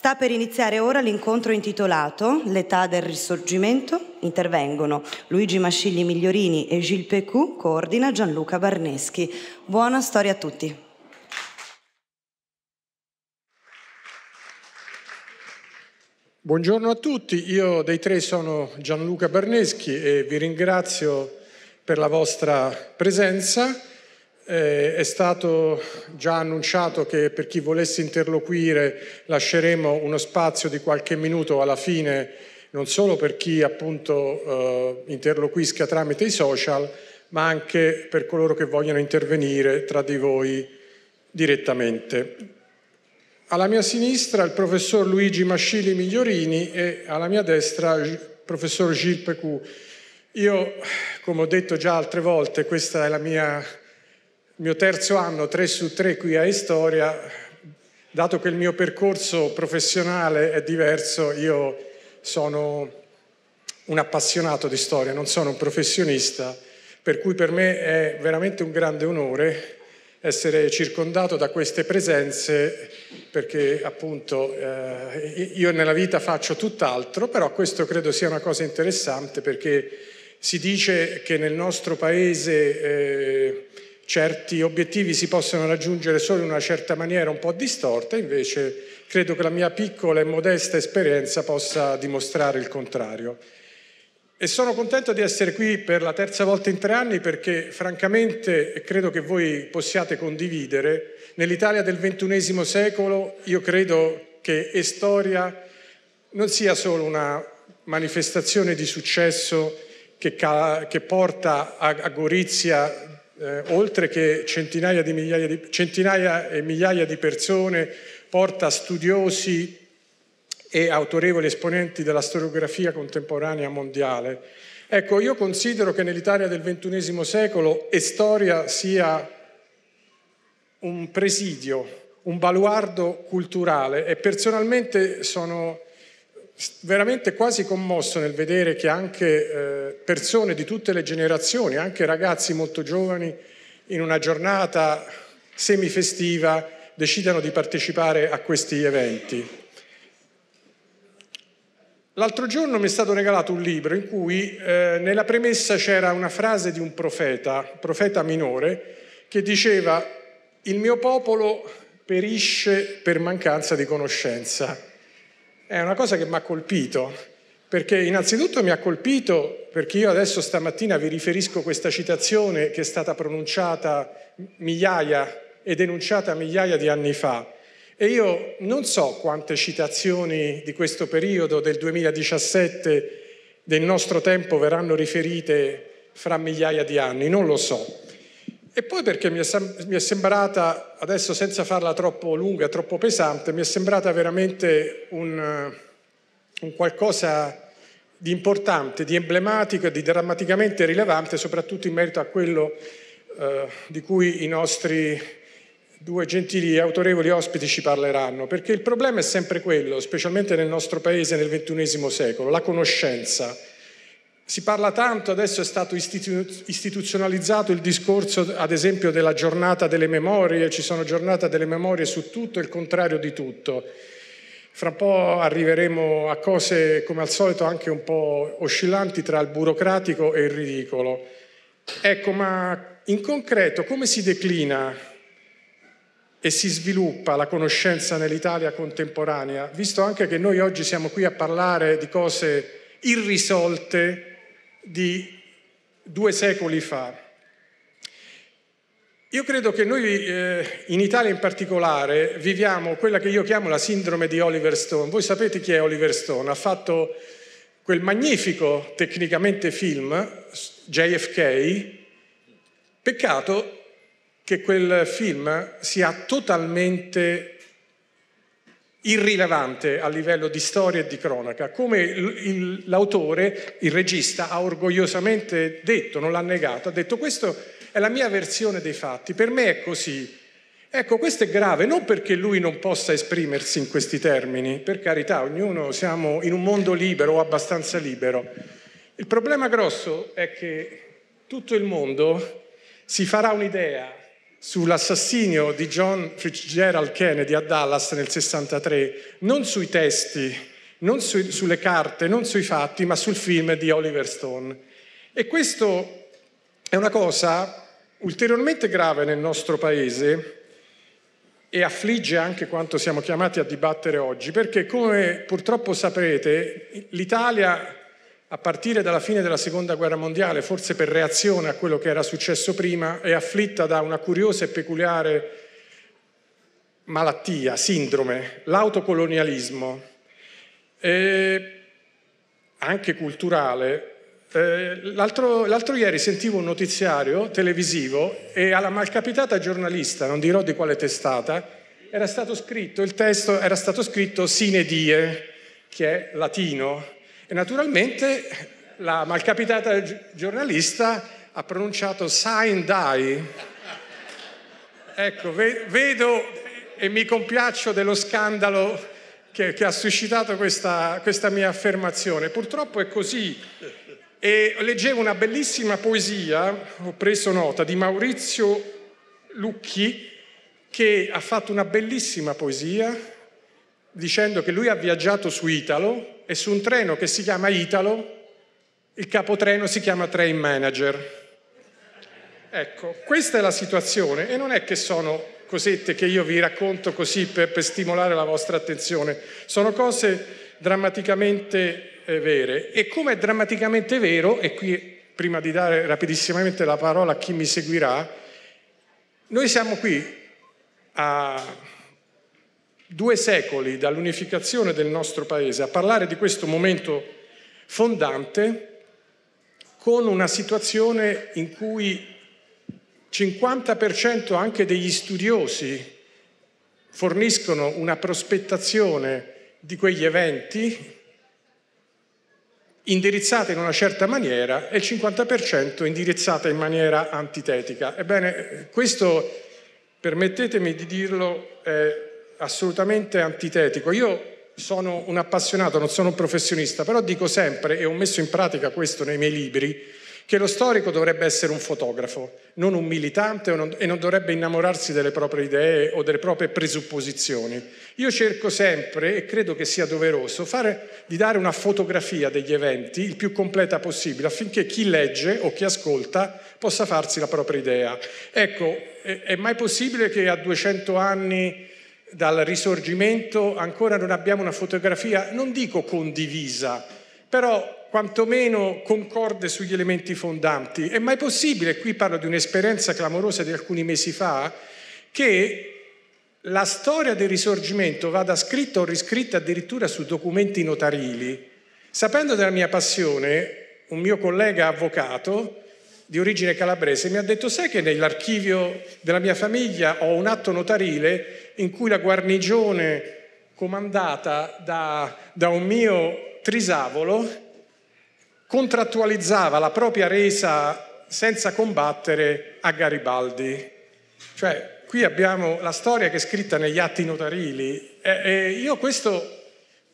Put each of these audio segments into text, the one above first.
Sta per iniziare ora l'incontro intitolato L'età del risorgimento. Intervengono Luigi Mascigli Migliorini e Gilles Pecou, coordina Gianluca Barneschi. Buona storia a tutti. Buongiorno a tutti, io dei tre sono Gianluca Barneschi e vi ringrazio per la vostra presenza eh, è stato già annunciato che per chi volesse interloquire lasceremo uno spazio di qualche minuto alla fine, non solo per chi appunto eh, interloquisca tramite i social, ma anche per coloro che vogliono intervenire tra di voi direttamente. Alla mia sinistra il professor Luigi Mascili Migliorini e alla mia destra il professor Gilles Pecou. Io, come ho detto già altre volte, questa è la mia mio terzo anno, 3 su 3 qui a Istoria, dato che il mio percorso professionale è diverso, io sono un appassionato di storia, non sono un professionista, per cui per me è veramente un grande onore essere circondato da queste presenze perché appunto eh, io nella vita faccio tutt'altro, però questo credo sia una cosa interessante perché si dice che nel nostro paese eh, certi obiettivi si possono raggiungere solo in una certa maniera un po' distorta, invece credo che la mia piccola e modesta esperienza possa dimostrare il contrario. E sono contento di essere qui per la terza volta in tre anni perché francamente credo che voi possiate condividere. Nell'Italia del XXI secolo io credo che Estoria non sia solo una manifestazione di successo che, ca- che porta a-, a Gorizia eh, oltre che centinaia, di, centinaia e migliaia di persone, porta studiosi e autorevoli esponenti della storiografia contemporanea mondiale. Ecco, io considero che nell'Italia del XXI secolo e storia sia un presidio, un baluardo culturale e personalmente sono veramente quasi commosso nel vedere che anche eh, persone di tutte le generazioni, anche ragazzi molto giovani, in una giornata semifestiva decidano di partecipare a questi eventi. L'altro giorno mi è stato regalato un libro in cui eh, nella premessa c'era una frase di un profeta, profeta minore, che diceva il mio popolo perisce per mancanza di conoscenza è una cosa che mi ha colpito, perché innanzitutto mi ha colpito perché io adesso stamattina vi riferisco questa citazione che è stata pronunciata migliaia e denunciata migliaia di anni fa. E io non so quante citazioni di questo periodo, del 2017, del nostro tempo verranno riferite fra migliaia di anni, non lo so. E poi perché mi è, mi è, sembrata, adesso senza farla troppo lunga, troppo pesante, mi è sembrata veramente un, un qualcosa di importante, di emblematico e di drammaticamente rilevante, soprattutto in merito a quello eh, di cui i nostri due gentili e autorevoli ospiti ci parleranno, perché il problema è sempre quello, specialmente nel nostro paese nel XXI secolo, la conoscenza si parla tanto, adesso è stato istitu- istituzionalizzato il discorso, ad esempio, della giornata delle memorie, ci sono giornate delle memorie su tutto e il contrario di tutto. Fra un po' arriveremo a cose, come al solito, anche un po' oscillanti tra il burocratico e il ridicolo. Ecco, ma in concreto come si declina e si sviluppa la conoscenza nell'Italia contemporanea, visto anche che noi oggi siamo qui a parlare di cose irrisolte, di due secoli fa. Io credo che noi eh, in Italia in particolare viviamo quella che io chiamo la sindrome di Oliver Stone. Voi sapete chi è Oliver Stone? Ha fatto quel magnifico tecnicamente film JFK. Peccato che quel film sia totalmente irrilevante a livello di storia e di cronaca, come l'autore, il regista, ha orgogliosamente detto, non l'ha negato, ha detto questa è la mia versione dei fatti, per me è così. Ecco, questo è grave, non perché lui non possa esprimersi in questi termini, per carità, ognuno siamo in un mondo libero o abbastanza libero. Il problema grosso è che tutto il mondo si farà un'idea sull'assassinio di John Fitzgerald Kennedy a Dallas nel 63, non sui testi, non su, sulle carte, non sui fatti, ma sul film di Oliver Stone. E questo è una cosa ulteriormente grave nel nostro paese e affligge anche quanto siamo chiamati a dibattere oggi, perché come purtroppo saprete l'Italia a partire dalla fine della Seconda Guerra Mondiale, forse per reazione a quello che era successo prima, è afflitta da una curiosa e peculiare malattia, sindrome, l'autocolonialismo, eh, anche culturale. l'altro, l'altro ieri sentivo un notiziario televisivo e alla malcapitata giornalista, non dirò di quale testata, era stato scritto, il testo era stato scritto sine die, che è latino, e naturalmente la malcapitata giornalista ha pronunciato sign die. Ecco, vedo e mi compiaccio dello scandalo che, che ha suscitato questa, questa mia affermazione. Purtroppo è così. E leggevo una bellissima poesia, ho preso nota, di Maurizio Lucchi, che ha fatto una bellissima poesia dicendo che lui ha viaggiato su Italo e su un treno che si chiama Italo, il capotreno si chiama train manager. Ecco, questa è la situazione e non è che sono cosette che io vi racconto così per, per stimolare la vostra attenzione, sono cose drammaticamente eh, vere e come è drammaticamente vero, e qui prima di dare rapidissimamente la parola a chi mi seguirà, noi siamo qui a due secoli dall'unificazione del nostro paese a parlare di questo momento fondante con una situazione in cui 50% anche degli studiosi forniscono una prospettazione di quegli eventi indirizzata in una certa maniera e il 50% indirizzata in maniera antitetica. Ebbene, questo, permettetemi di dirlo, è assolutamente antitetico. Io sono un appassionato, non sono un professionista, però dico sempre, e ho messo in pratica questo nei miei libri, che lo storico dovrebbe essere un fotografo, non un militante e non dovrebbe innamorarsi delle proprie idee o delle proprie presupposizioni. Io cerco sempre, e credo che sia doveroso, fare, di dare una fotografia degli eventi il più completa possibile affinché chi legge o chi ascolta possa farsi la propria idea. Ecco, è mai possibile che a 200 anni dal risorgimento ancora non abbiamo una fotografia, non dico condivisa, però quantomeno concorde sugli elementi fondanti. È mai possibile, qui parlo di un'esperienza clamorosa di alcuni mesi fa, che la storia del risorgimento vada scritta o riscritta addirittura su documenti notarili. Sapendo della mia passione, un mio collega avvocato di origine calabrese mi ha detto sai che nell'archivio della mia famiglia ho un atto notarile in cui la guarnigione comandata da, da un mio trisavolo contrattualizzava la propria resa senza combattere a Garibaldi. Cioè, qui abbiamo la storia che è scritta negli atti notarili. E, e io questo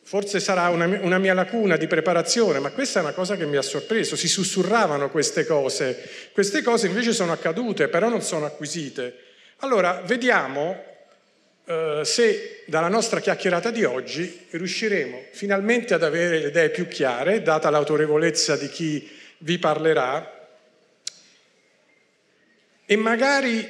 forse sarà una, una, mia lacuna di preparazione, ma questa è una cosa che mi ha sorpreso. Si sussurravano queste cose. Queste cose invece sono accadute, però non sono acquisite. Allora, vediamo eh, se dalla nostra chiacchierata di oggi riusciremo finalmente ad avere le idee più chiare, data l'autorevolezza di chi vi parlerà, e magari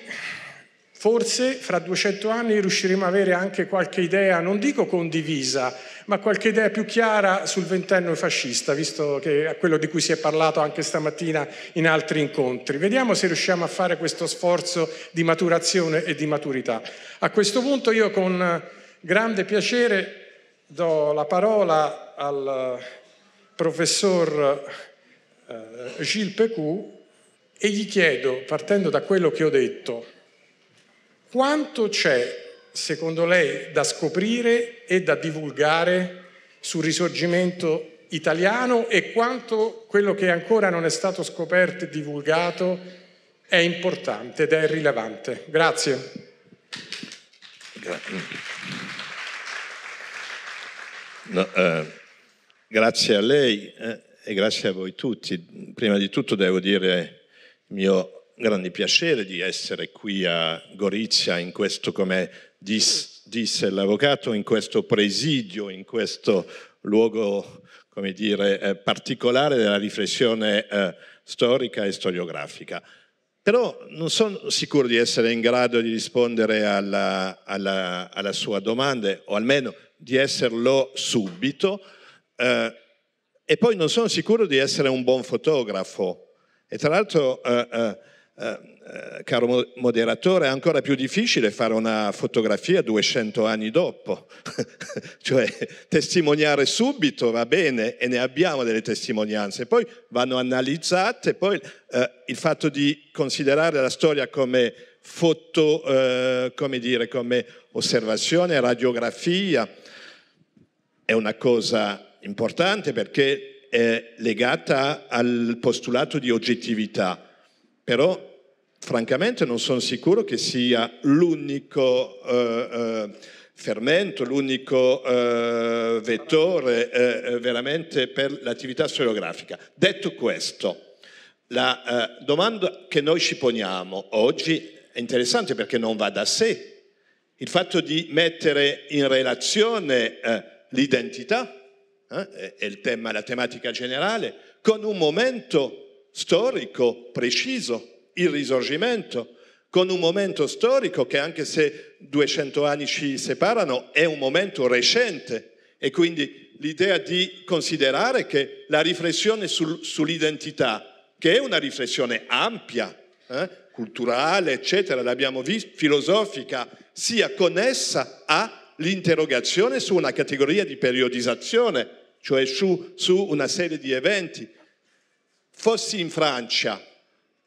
forse fra 200 anni riusciremo ad avere anche qualche idea, non dico condivisa, ma qualche idea più chiara sul ventennio fascista, visto che è quello di cui si è parlato anche stamattina in altri incontri. Vediamo se riusciamo a fare questo sforzo di maturazione e di maturità. A questo punto io con grande piacere do la parola al eh, professor eh, Gilles Pecou e gli chiedo, partendo da quello che ho detto, quanto c'è secondo lei, da scoprire e da divulgare sul risorgimento italiano e quanto quello che ancora non è stato scoperto e divulgato è importante ed è rilevante. Grazie. No, eh, grazie a lei eh, e grazie a voi tutti. Prima di tutto devo dire il mio grande piacere di essere qui a Gorizia, in questo, come disse l'avvocato, in questo presidio, in questo luogo, come dire, eh, particolare della riflessione eh, storica e storiografica. Però non sono sicuro di essere in grado di rispondere alla, alla, alla sua domanda, o almeno di esserlo subito. Eh, e poi non sono sicuro di essere un buon fotografo. E tra l'altro eh, eh, eh, eh, caro moderatore, è ancora più difficile fare una fotografia 200 anni dopo, cioè testimoniare subito va bene e ne abbiamo delle testimonianze, poi vanno analizzate, poi eh, il fatto di considerare la storia come foto, eh, come dire, come osservazione, radiografia, è una cosa importante perché è legata al postulato di oggettività, però francamente non sono sicuro che sia l'unico eh, eh fermento, l'unico eh, vettore eh, eh, veramente per l'attività storiografica. Detto questo, la eh, domanda che noi ci poniamo oggi è interessante perché non va da sé. Il fatto di mettere in relazione l'identità, eh, tema, la tematica generale, con un momento storico preciso il risorgimento, con un momento storico che anche se 200 anni ci separano è un momento recente e quindi l'idea di considerare che la riflessione sul, sull'identità, che è una riflessione ampia, eh, culturale, eccetera, l'abbiamo visto, filosofica, sia connessa all'interrogazione su una categoria di periodizzazione, cioè su, su una serie di eventi. Fossi in Francia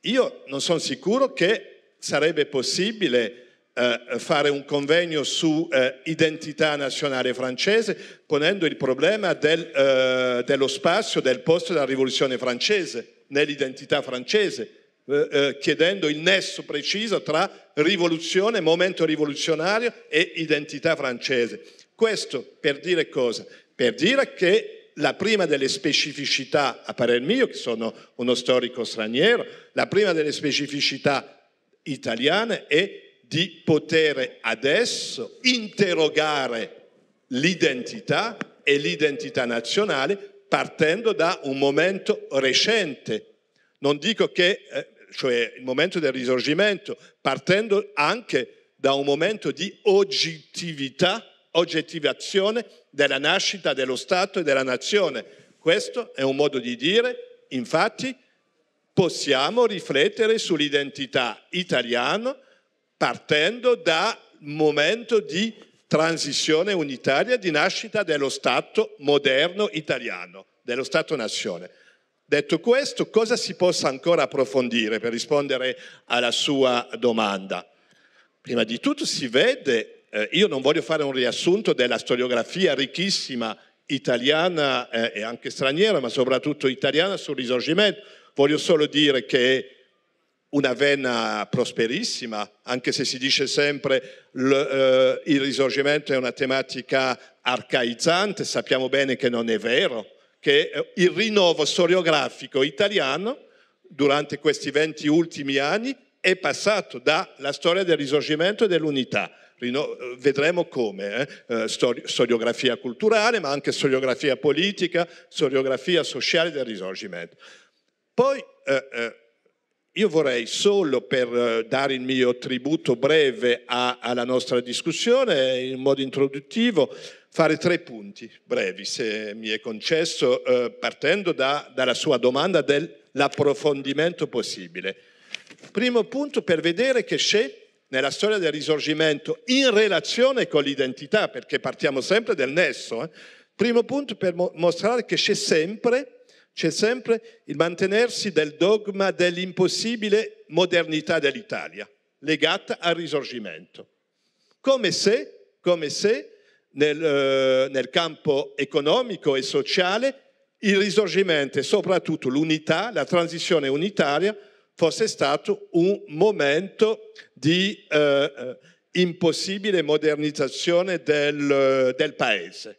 io non sono sicuro che sarebbe possibile eh, fare un convegno su eh, identità nazionale francese ponendo il problema del, eh, dello spazio, del posto della rivoluzione francese, nell'identità francese, eh, eh, chiedendo il nesso preciso tra rivoluzione, momento rivoluzionario e identità francese. Questo per dire cosa? Per dire che la prima delle specificità, a parer mio, che sono uno storico straniero, la prima delle specificità italiane è di poter adesso interrogare l'identità e l'identità nazionale partendo da un momento recente. Non dico che, eh, cioè il momento del risorgimento, partendo anche da un momento di oggettività, oggettivazione della nascita dello Stato e della nazione. Questo è un modo di dire, infatti possiamo riflettere sull'identità italiana partendo dal momento di transizione unitaria di nascita dello Stato moderno italiano, dello Stato-nazione. Detto questo, cosa si possa ancora approfondire per rispondere alla sua domanda? Prima di tutto si vede eh, io non voglio fare un riassunto della storiografia ricchissima italiana eh, e anche straniera, ma soprattutto italiana sul risorgimento. Voglio solo dire che è una vena prosperissima, anche se si dice sempre che eh, il risorgimento è una tematica arcaizzante, sappiamo bene che non è vero, che eh, il rinnovo storiografico italiano durante questi 20 ultimi anni è passato dalla storia del risorgimento e dell'unità vedremo come, eh? eh storiografia culturale, ma anche storiografia politica, storiografia sociale del risorgimento. Poi eh, eh io vorrei solo per eh, dare il mio tributo breve a, alla nostra discussione, in modo introduttivo, fare tre punti brevi, se mi è concesso, eh, partendo da, dalla sua domanda dell'approfondimento possibile. Primo punto per vedere che c'è nella storia del risorgimento in relazione con l'identità, perché partiamo sempre dal nesso. Eh? Primo punto per mo- mostrare che c'è sempre, c'è sempre il mantenersi del dogma dell'impossibile modernità dell'Italia, legata al risorgimento. Come se, come se nel, eh, nel campo economico e sociale il risorgimento e soprattutto l'unità, la transizione unitaria, fosse stato un momento di eh, eh, impossibile modernizzazione del, eh, del paese,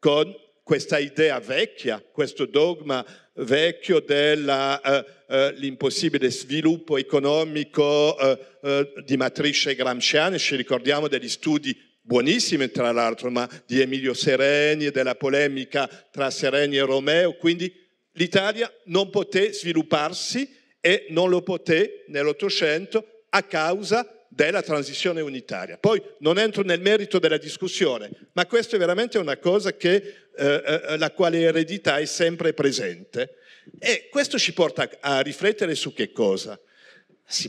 con questa idea vecchia, questo dogma vecchio dell'impossibile eh, eh, sviluppo economico eh, eh, di matrice gramsciana. Ci ricordiamo degli studi buonissimi, tra l'altro, ma di Emilio Sereni e della polemica tra Sereni e Romeo. Quindi l'Italia non poté svilupparsi e non lo poté nell'Ottocento a causa della transizione unitaria. Poi non entro nel merito della discussione, ma questa è veramente una cosa che, eh, eh, eh, la quale eredità è sempre presente. E questo ci porta a riflettere su che cosa?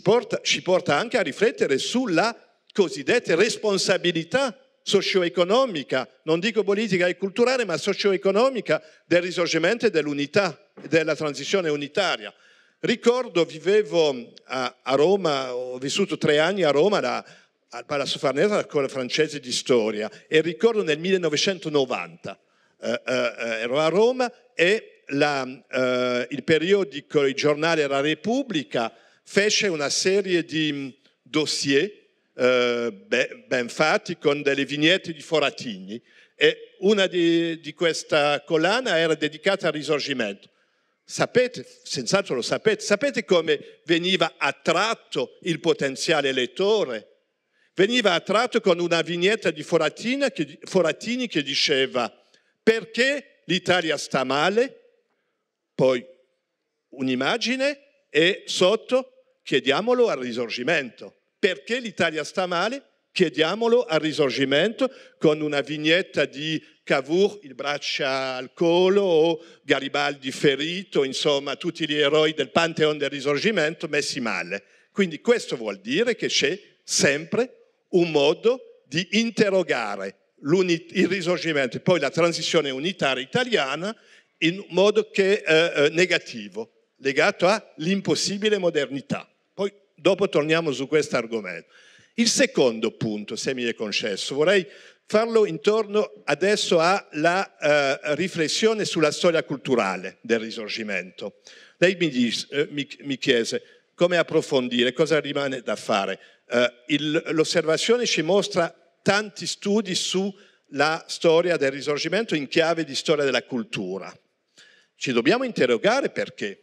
Porta, ci porta anche a riflettere sulla cosiddetta responsabilità socio-economica, non dico politica e culturale, ma socio-economica del risorgimento dell'unità, della transizione unitaria. Ricordo, vivevo a, a, Roma, ho vissuto tre anni a Roma da, al Palazzo Farnese alla scuola francese di storia e ricordo nel 1990 eh, eh, ero a Roma e la, eh, il periodico, il giornale La Repubblica fece una serie di mm, dossier eh, ben, ben fatti con delle vignette di Foratini e una di, di questa collana era dedicata al risorgimento. Sapete, senz'altro lo sapete, sapete come veniva attratto il potenziale elettore? Veniva attratto con una vignetta di che, Foratini che diceva perché l'Italia sta male, poi un'immagine e sotto chiediamolo al risorgimento. Perché l'Italia sta male? Chiediamolo al risorgimento con una vignetta di Cavour il braccia al collo o Garibaldi ferito, insomma tutti gli eroi del Pantheon del Risorgimento messi male. Quindi questo vuol dire che c'è sempre un modo di interrogare il Risorgimento e poi la transizione unitaria italiana in modo che eh, eh, negativo, legato all'impossibile modernità. Poi dopo torniamo su questo argomento. Il secondo punto, se mi è concesso, vorrei farlo intorno adesso alla eh, riflessione sulla storia culturale del Risorgimento. Lei mi, dis, eh, mi, mi chiese come approfondire, cosa rimane da fare. Eh, il, l'osservazione ci mostra tanti studi sulla storia del Risorgimento in chiave di storia della cultura. Ci dobbiamo interrogare perché,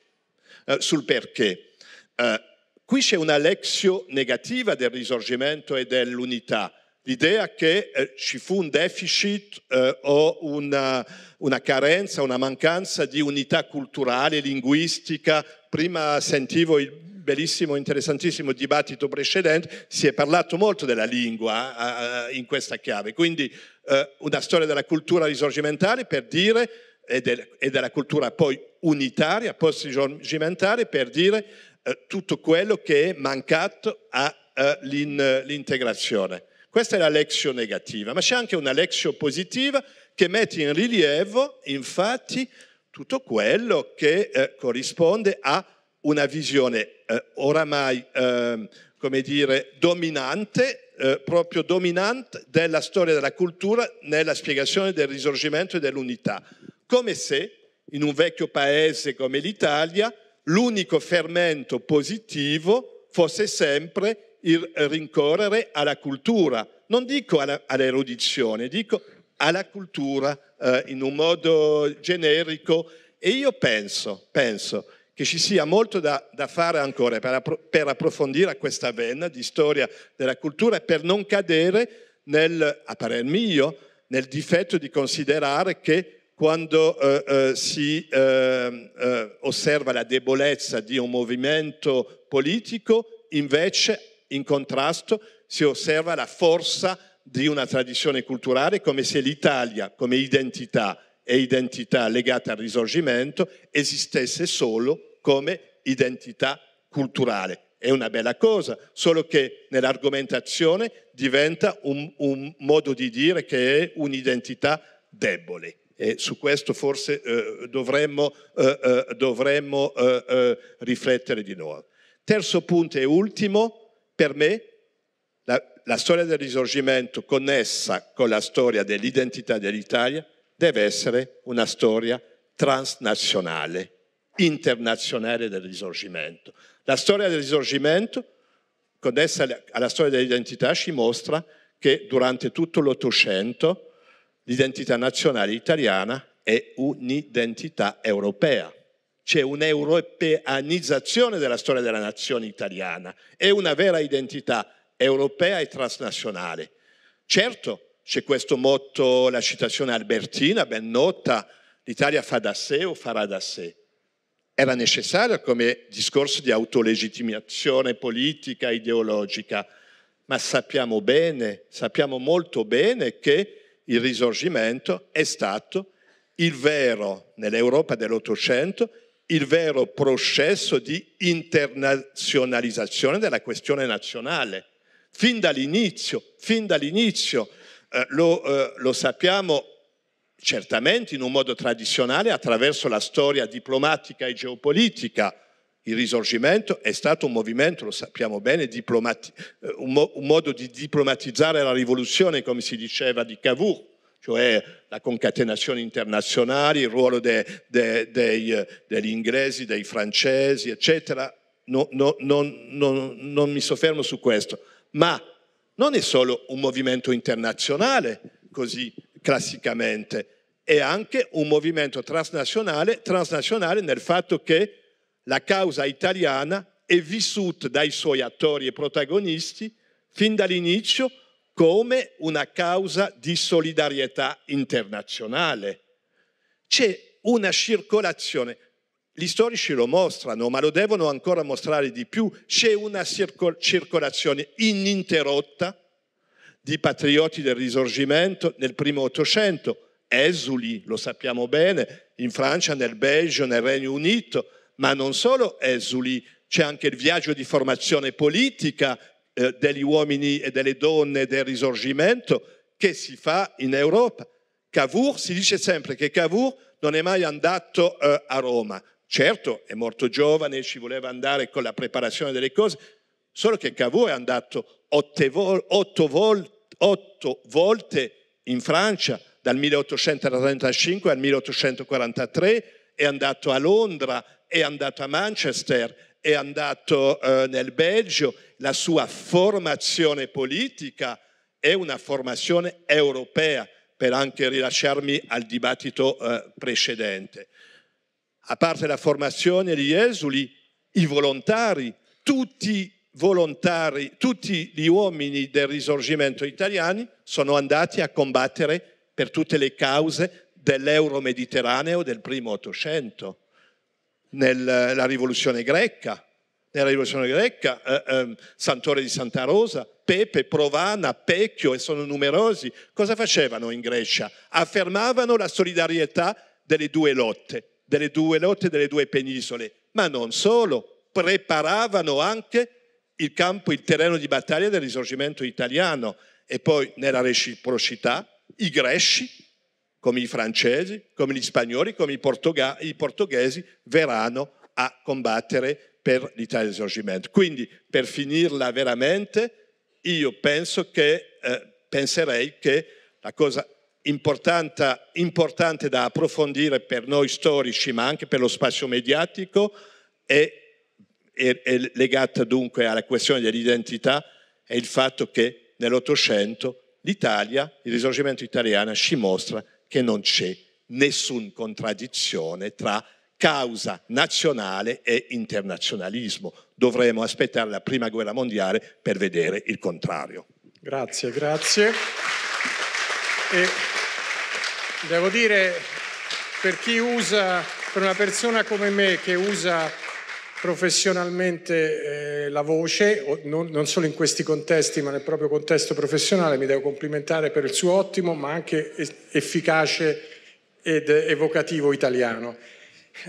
eh, sul perché. Eh, qui c'è una lezione negativa del Risorgimento e dell'unità L'idea che eh, ci fu un deficit eh, o una, una, carenza, una mancanza di unità culturale, linguistica. Prima sentivo il bellissimo, interessantissimo dibattito precedente, si è parlato molto della lingua eh, eh in questa chiave. Quindi eh, una storia della cultura risorgimentale per dire, e, del, e della cultura poi unitaria, post-risorgimentale, per dire eh, tutto quello che è mancato all'integrazione. Questa è la lezione negativa, ma c'è anche una lezione positiva che mette in rilievo, infatti, tutto quello che eh, corrisponde a una visione eh, oramai, eh, come dire, dominante, eh, proprio dominante della storia della cultura nella spiegazione del risorgimento e dell'unità. Come se in un vecchio paese come l'Italia l'unico fermento positivo fosse sempre il rincorrere alla cultura, non dico alla, all'erudizione, dico alla cultura eh, in un modo generico e io penso, penso che ci sia molto da, da fare ancora per, appro- per, approfondire questa vena di storia della cultura e per non cadere nel, a parer mio, nel difetto di considerare che quando eh, eh, si eh, eh, osserva la debolezza di un movimento politico, invece in contrasto, si osserva la forza di una tradizione culturale come se l'Italia come identità e identità legata al risorgimento esistesse solo come identità culturale. È una bella cosa, solo che nell'argomentazione diventa un, un modo di dire che è un'identità debole e su questo forse eh, dovremmo, eh, eh, dovremmo eh, eh, riflettere di nuovo. Terzo punto e ultimo, per me la, la storia del risorgimento connessa con la storia dell'identità dell'Italia deve essere una storia transnazionale, internazionale del risorgimento. La storia del risorgimento connessa alla storia dell'identità ci mostra che durante tutto l'Ottocento l'identità nazionale italiana è un'identità europea c'è un'europeanizzazione della storia della nazione italiana, è una vera identità europea e transnazionale. Certo, c'è questo motto, la citazione albertina, ben nota, l'Italia fa da sé o farà da sé. Era necessario come discorso di autolegittimazione politica, ideologica, ma sappiamo bene, sappiamo molto bene che il risorgimento è stato il vero nell'Europa dell'Ottocento il vero processo di internazionalizzazione della questione nazionale. Fin dall'inizio, fin dall'inizio eh, lo, eh, lo sappiamo certamente in un modo tradizionale attraverso la storia diplomatica e geopolitica. Il risorgimento è stato un movimento, lo sappiamo bene, diplomati- eh, un, mo- un, modo di diplomatizzare la rivoluzione, come si diceva di Cavour cioè la concatenazione internazionale, il ruolo de, de, de, degli inglesi, dei francesi, eccetera. No, no, non, non, non mi soffermo su questo, ma non è solo un movimento internazionale, così classicamente, è anche un movimento transnazionale, transnazionale nel fatto che la causa italiana è vissuta dai suoi attori e protagonisti fin dall'inizio come una causa di solidarietà internazionale. C'è una circolazione, gli storici lo mostrano, ma lo devono ancora mostrare di più, c'è una circol- circolazione ininterrotta di patrioti del risorgimento nel primo Ottocento, esuli, lo sappiamo bene, in Francia, nel Belgio, nel Regno Unito, ma non solo esuli, c'è anche il viaggio di formazione politica eh, degli uomini e delle donne del risorgimento che si fa in Europa. Cavour si dice sempre che Cavour non è mai andato eh, a Roma. Certo, è molto giovane, ci voleva andare con la preparazione delle cose, solo che Cavour è andato otto, vol- otto, vol- otto volte in Francia, dal 1835 al 1843, è andato a Londra, è andato a Manchester, è andato eh, nel Belgio, la sua formazione politica è una formazione europea, per anche rilasciarmi al dibattito eh, precedente. A parte la formazione, gli esuli, i volontari, tutti volontari, tutti gli uomini del risorgimento italiani sono andati a combattere per tutte le cause dell'euro mediterraneo del primo Ottocento nella rivoluzione greca, nella rivoluzione greca, eh, eh, Santore di Santa Rosa, Pepe, Provana, Pecchio e sono numerosi. Cosa facevano in Grecia? Affermavano la solidarietà delle due lotte, delle due lotte delle due penisole, ma non solo, preparavano anche il campo, il terreno di battaglia del risorgimento italiano e poi nella reciprocità i greci come i francesi, come gli spagnoli, come i, portoga- i portoghesi, verranno a combattere per l'Italia del Risorgimento. Quindi, per finirla veramente, io penso che, eh, penserei che la cosa importante, importante da approfondire per noi storici, ma anche per lo spazio mediatico, è, è, è legata dunque alla questione dell'identità e il fatto che nell'Ottocento l'Italia, il risorgimento italiano, ci mostra che non c'è nessuna contraddizione tra causa nazionale e internazionalismo. Dovremo aspettare la prima guerra mondiale per vedere il contrario. Grazie, grazie. E devo dire, per chi usa, per una persona come me che usa professionalmente eh, la voce, non, non, solo in questi contesti ma nel proprio contesto professionale, mi devo complimentare per il suo ottimo ma anche efficace ed evocativo italiano.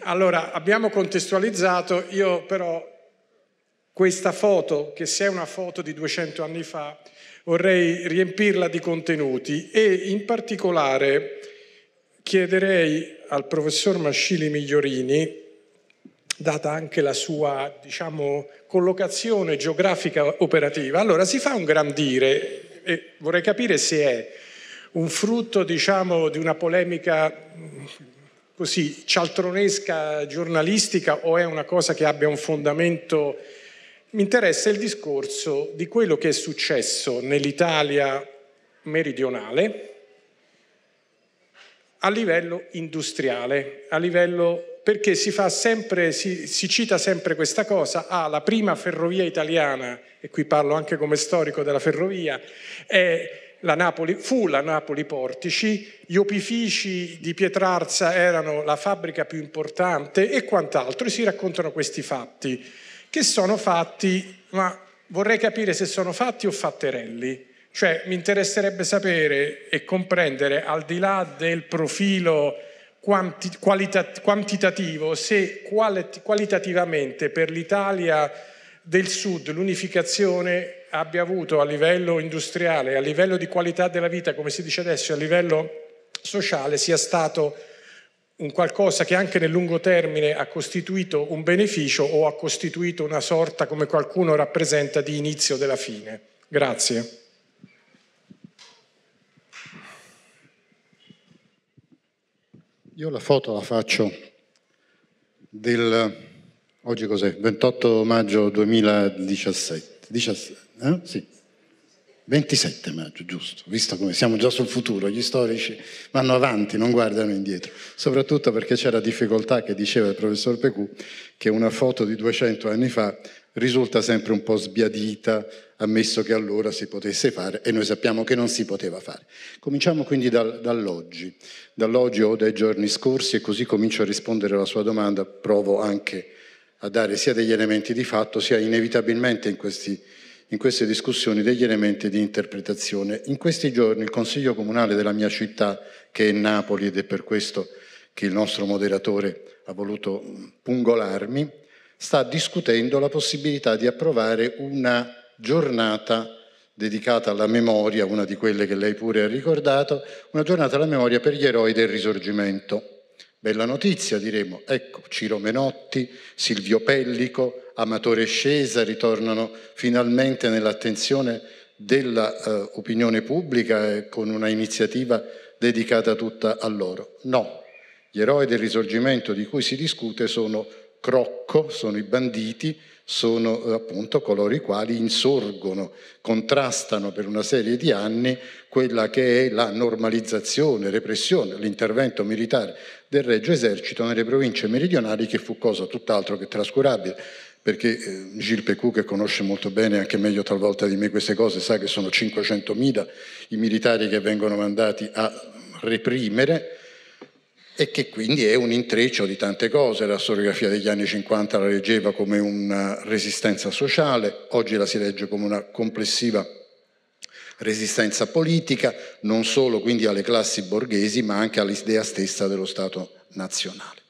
Allora, abbiamo contestualizzato, io però questa foto, che se è una foto di 200 anni fa, vorrei riempirla di contenuti e in particolare chiederei al professor Mascili Migliorini data anche la sua diciamo, collocazione geografica operativa. Allora si fa un grandire e vorrei capire se è un frutto diciamo, di una polemica mm, così cialtronesca giornalistica o è una cosa che abbia un fondamento. Mi interessa il discorso di quello che è successo nell'Italia meridionale a livello industriale, a livello perché si, fa sempre, si, si, cita sempre questa cosa, ah, la prima ferrovia italiana, e qui parlo anche come storico della ferrovia, la Napoli, fu la Napoli Portici, gli opifici di Pietrarza erano la fabbrica più importante e quant'altro, e si raccontano questi fatti, che sono fatti, ma vorrei capire se sono fatti o fatterelli. Cioè mi interesserebbe sapere e comprendere, al di là del profilo quanti, qualita, quantitativo se quali, qualitativamente per l'Italia del Sud l'unificazione abbia avuto a livello industriale, a livello di qualità della vita, come si dice adesso, a livello sociale, sia stato un qualcosa che anche nel lungo termine ha costituito un beneficio o ha costituito una sorta, come qualcuno rappresenta, di inizio della fine. Grazie. Io la foto la faccio del, oggi cos'è? 28 maggio 2017, 17, eh? sì. 27 maggio, giusto, visto come siamo già sul futuro, gli storici vanno avanti, non guardano indietro, soprattutto perché c'è la difficoltà che diceva il professor Pecù che una foto di 200 anni fa risulta sempre un po' sbiadita, ammesso che allora si potesse fare e noi sappiamo che non si poteva fare. Cominciamo quindi dal, dall'oggi, dall'oggi o dai giorni scorsi e così comincio a rispondere alla sua domanda, provo anche a dare sia degli elementi di fatto sia inevitabilmente in, questi, in queste discussioni degli elementi di interpretazione. In questi giorni il Consiglio Comunale della mia città, che è Napoli ed è per questo che il nostro moderatore ha voluto pungolarmi, sta discutendo la possibilità di approvare una giornata dedicata alla memoria, una di quelle che lei pure ha ricordato, una giornata alla memoria per gli eroi del risorgimento. Bella notizia, diremo. Ecco, Ciro Menotti, Silvio Pellico, Amatore Scesa ritornano finalmente nell'attenzione dell'opinione eh, pubblica eh, con una iniziativa dedicata tutta a loro. No, gli eroi del risorgimento di cui si discute sono Crocco, sono i banditi, sono eh, appunto coloro i quali insorgono, contrastano per una serie di anni quella che è la normalizzazione, repressione, l'intervento militare del Regio Esercito nelle province meridionali che fu cosa tutt'altro che trascurabile perché eh, Gilles Pecou, che conosce molto bene, anche meglio talvolta di me queste cose, sa che sono 500.000 i militari che vengono mandati a reprimere, e che quindi è un intreccio di tante cose. La storiografia degli anni 50 la leggeva come una resistenza sociale, oggi la si legge come una complessiva resistenza politica, non solo quindi alle classi borghesi, ma anche all'idea stessa dello Stato nazionale.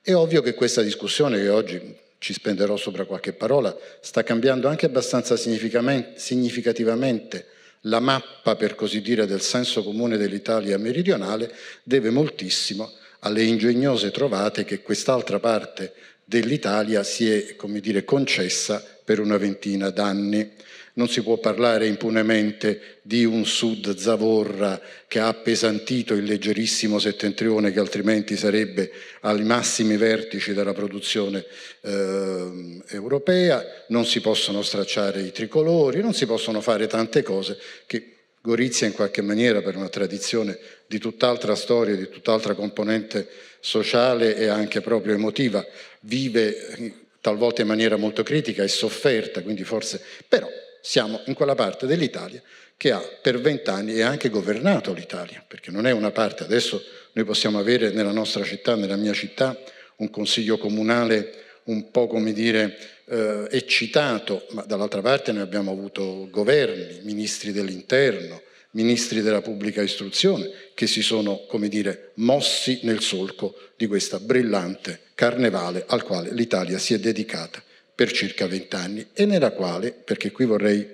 È ovvio che questa discussione, che oggi ci spenderò sopra qualche parola, sta cambiando anche abbastanza significativamente la mappa, per così dire, del senso comune dell'Italia meridionale deve moltissimo alle ingegnose trovate che quest'altra parte dell'Italia si è, come dire, concessa per una ventina d'anni. Non si può parlare impunemente di un sud zavorra che ha appesantito il leggerissimo settentrione che altrimenti sarebbe ai massimi vertici della produzione eh, europea, non si possono stracciare i tricolori, non si possono fare tante cose che Gorizia in qualche maniera per una tradizione di tutt'altra storia, di tutt'altra componente sociale e anche proprio emotiva, vive eh, talvolta in maniera molto critica e sofferta, quindi forse però siamo in quella parte dell'Italia che ha per vent'anni e anche governato l'Italia, perché non è una parte, adesso noi possiamo avere nella nostra città, nella mia città, un consiglio comunale un po' come dire eh, eccitato, ma dall'altra parte noi abbiamo avuto governi, ministri dell'interno, ministri della pubblica istruzione che si sono, come dire, mossi nel solco di questa brillante carnevale al quale l'Italia si è dedicata per circa vent'anni e nella quale, perché qui vorrei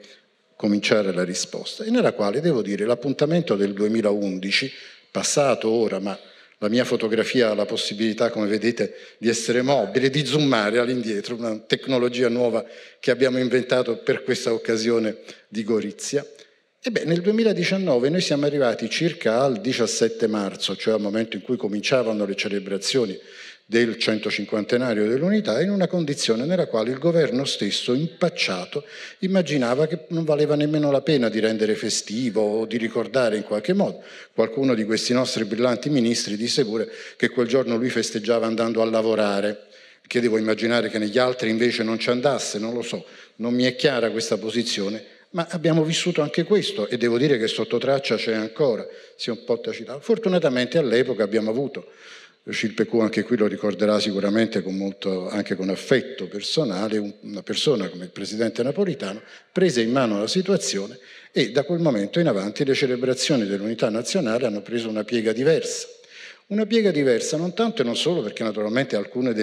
cominciare la risposta, e nella quale devo dire l'appuntamento del 2011, passato ora, ma la mia fotografia ha la possibilità, come vedete, di essere mobile, di zoomare all'indietro, una tecnologia nuova che abbiamo inventato per questa occasione di Gorizia. Ebbene, nel 2019 noi siamo arrivati circa al 17 marzo, cioè al momento in cui cominciavano le celebrazioni del centocinquantenario dell'unità in una condizione nella quale il governo stesso, impacciato, immaginava che non valeva nemmeno la pena di rendere festivo o di ricordare in qualche modo. Qualcuno di questi nostri brillanti ministri disse pure che quel giorno lui festeggiava andando a lavorare che devo immaginare che negli altri invece non ci andasse, non lo so, non mi è chiara questa posizione, ma abbiamo vissuto anche questo e devo dire che sotto traccia c'è ancora, si è un po' tacitato. Fortunatamente all'epoca abbiamo avuto Gilles Pecou anche qui lo ricorderà sicuramente con molto, anche con affetto personale, una persona come il presidente napolitano prese in mano la situazione e da quel momento in avanti le celebrazioni dell'unità nazionale hanno preso una piega diversa. Una piega diversa non tanto e non solo perché naturalmente alcuni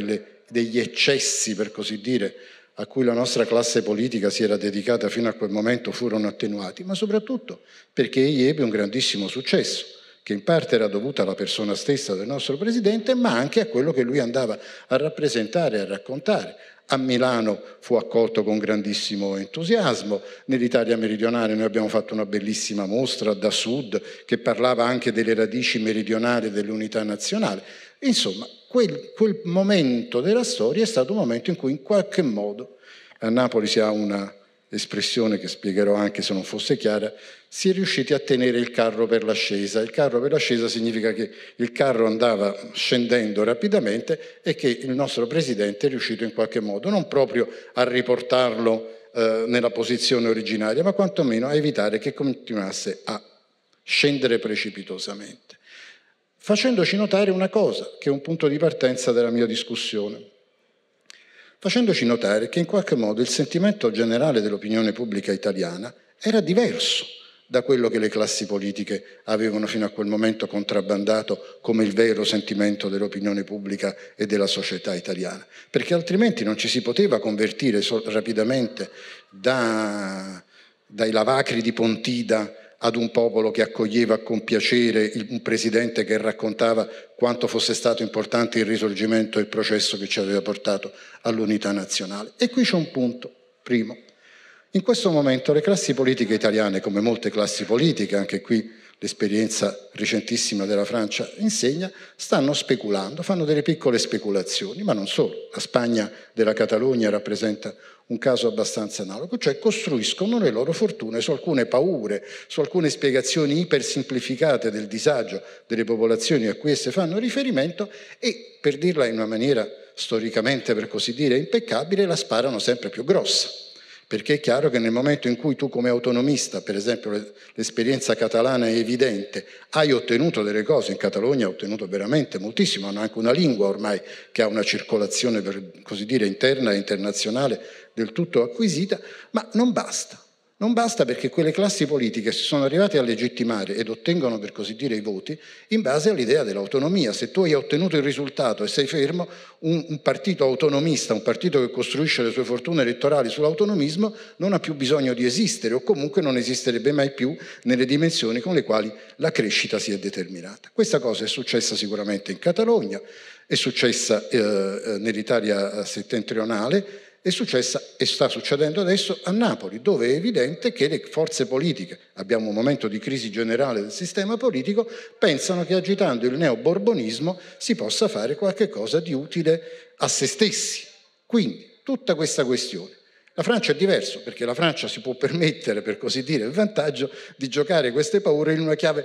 degli eccessi, per così dire, a cui la nostra classe politica si era dedicata fino a quel momento furono attenuati, ma soprattutto perché egli ebbe un grandissimo successo che in parte era dovuta alla persona stessa del nostro presidente, ma anche a quello che lui andava a rappresentare, e a raccontare. A Milano fu accolto con grandissimo entusiasmo, nell'Italia meridionale noi abbiamo fatto una bellissima mostra da sud che parlava anche delle radici meridionali dell'unità nazionale. Insomma, quel, quel momento della storia è stato un momento in cui in qualche modo a Napoli si ha una, espressione che spiegherò anche se non fosse chiara, si è riusciti a tenere il carro per l'ascesa. Il carro per l'ascesa significa che il carro andava scendendo rapidamente e che il nostro Presidente è riuscito in qualche modo non proprio a riportarlo eh, nella posizione originaria, ma quantomeno a evitare che continuasse a scendere precipitosamente, facendoci notare una cosa, che è un punto di partenza della mia discussione facendoci notare che in qualche modo il sentimento generale dell'opinione pubblica italiana era diverso da quello che le classi politiche avevano fino a quel momento contrabbandato come il vero sentimento dell'opinione pubblica e della società italiana, perché altrimenti non ci si poteva convertire rapidamente da, dai lavacri di Pontida ad un popolo che accoglieva con piacere un presidente che raccontava quanto fosse stato importante il risorgimento e il processo che ci aveva portato all'unità nazionale. E qui c'è un punto, primo. In questo momento le classi politiche italiane, come molte classi politiche, anche qui l'esperienza recentissima della Francia insegna, stanno speculando, fanno delle piccole speculazioni, ma non solo. La Spagna della Catalogna rappresenta un caso abbastanza analogo, cioè costruiscono le loro fortune su alcune paure, su alcune spiegazioni ipersimplificate del disagio delle popolazioni a cui esse fanno riferimento e, per dirla in una maniera storicamente, per così dire, impeccabile, la sparano sempre più grossa perché è chiaro che nel momento in cui tu come autonomista, per esempio l'esperienza catalana è evidente, hai ottenuto delle cose, in Catalogna ha ottenuto veramente moltissimo, hanno anche una lingua ormai che ha una circolazione, per così dire, interna e internazionale del tutto acquisita, ma non basta. Non basta perché quelle classi politiche si sono arrivate a legittimare ed ottengono, per così dire, i voti in base all'idea dell'autonomia. Se tu hai ottenuto il risultato e sei fermo, un, un, partito autonomista, un partito che costruisce le sue fortune elettorali sull'autonomismo, non ha più bisogno di esistere o comunque non esisterebbe mai più nelle dimensioni con le quali la crescita si è determinata. Questa cosa è successa sicuramente in Catalogna, è successa eh, eh nell'Italia settentrionale, è successa e sta succedendo adesso a Napoli, dove è evidente che le forze politiche, abbiamo un momento di crisi generale del sistema politico, pensano che agitando il neoborbonismo si possa fare qualcosa di utile a se stessi. Quindi tutta questa questione. La Francia è diversa perché la Francia si può permettere, per così dire, il vantaggio di giocare queste paure in una chiave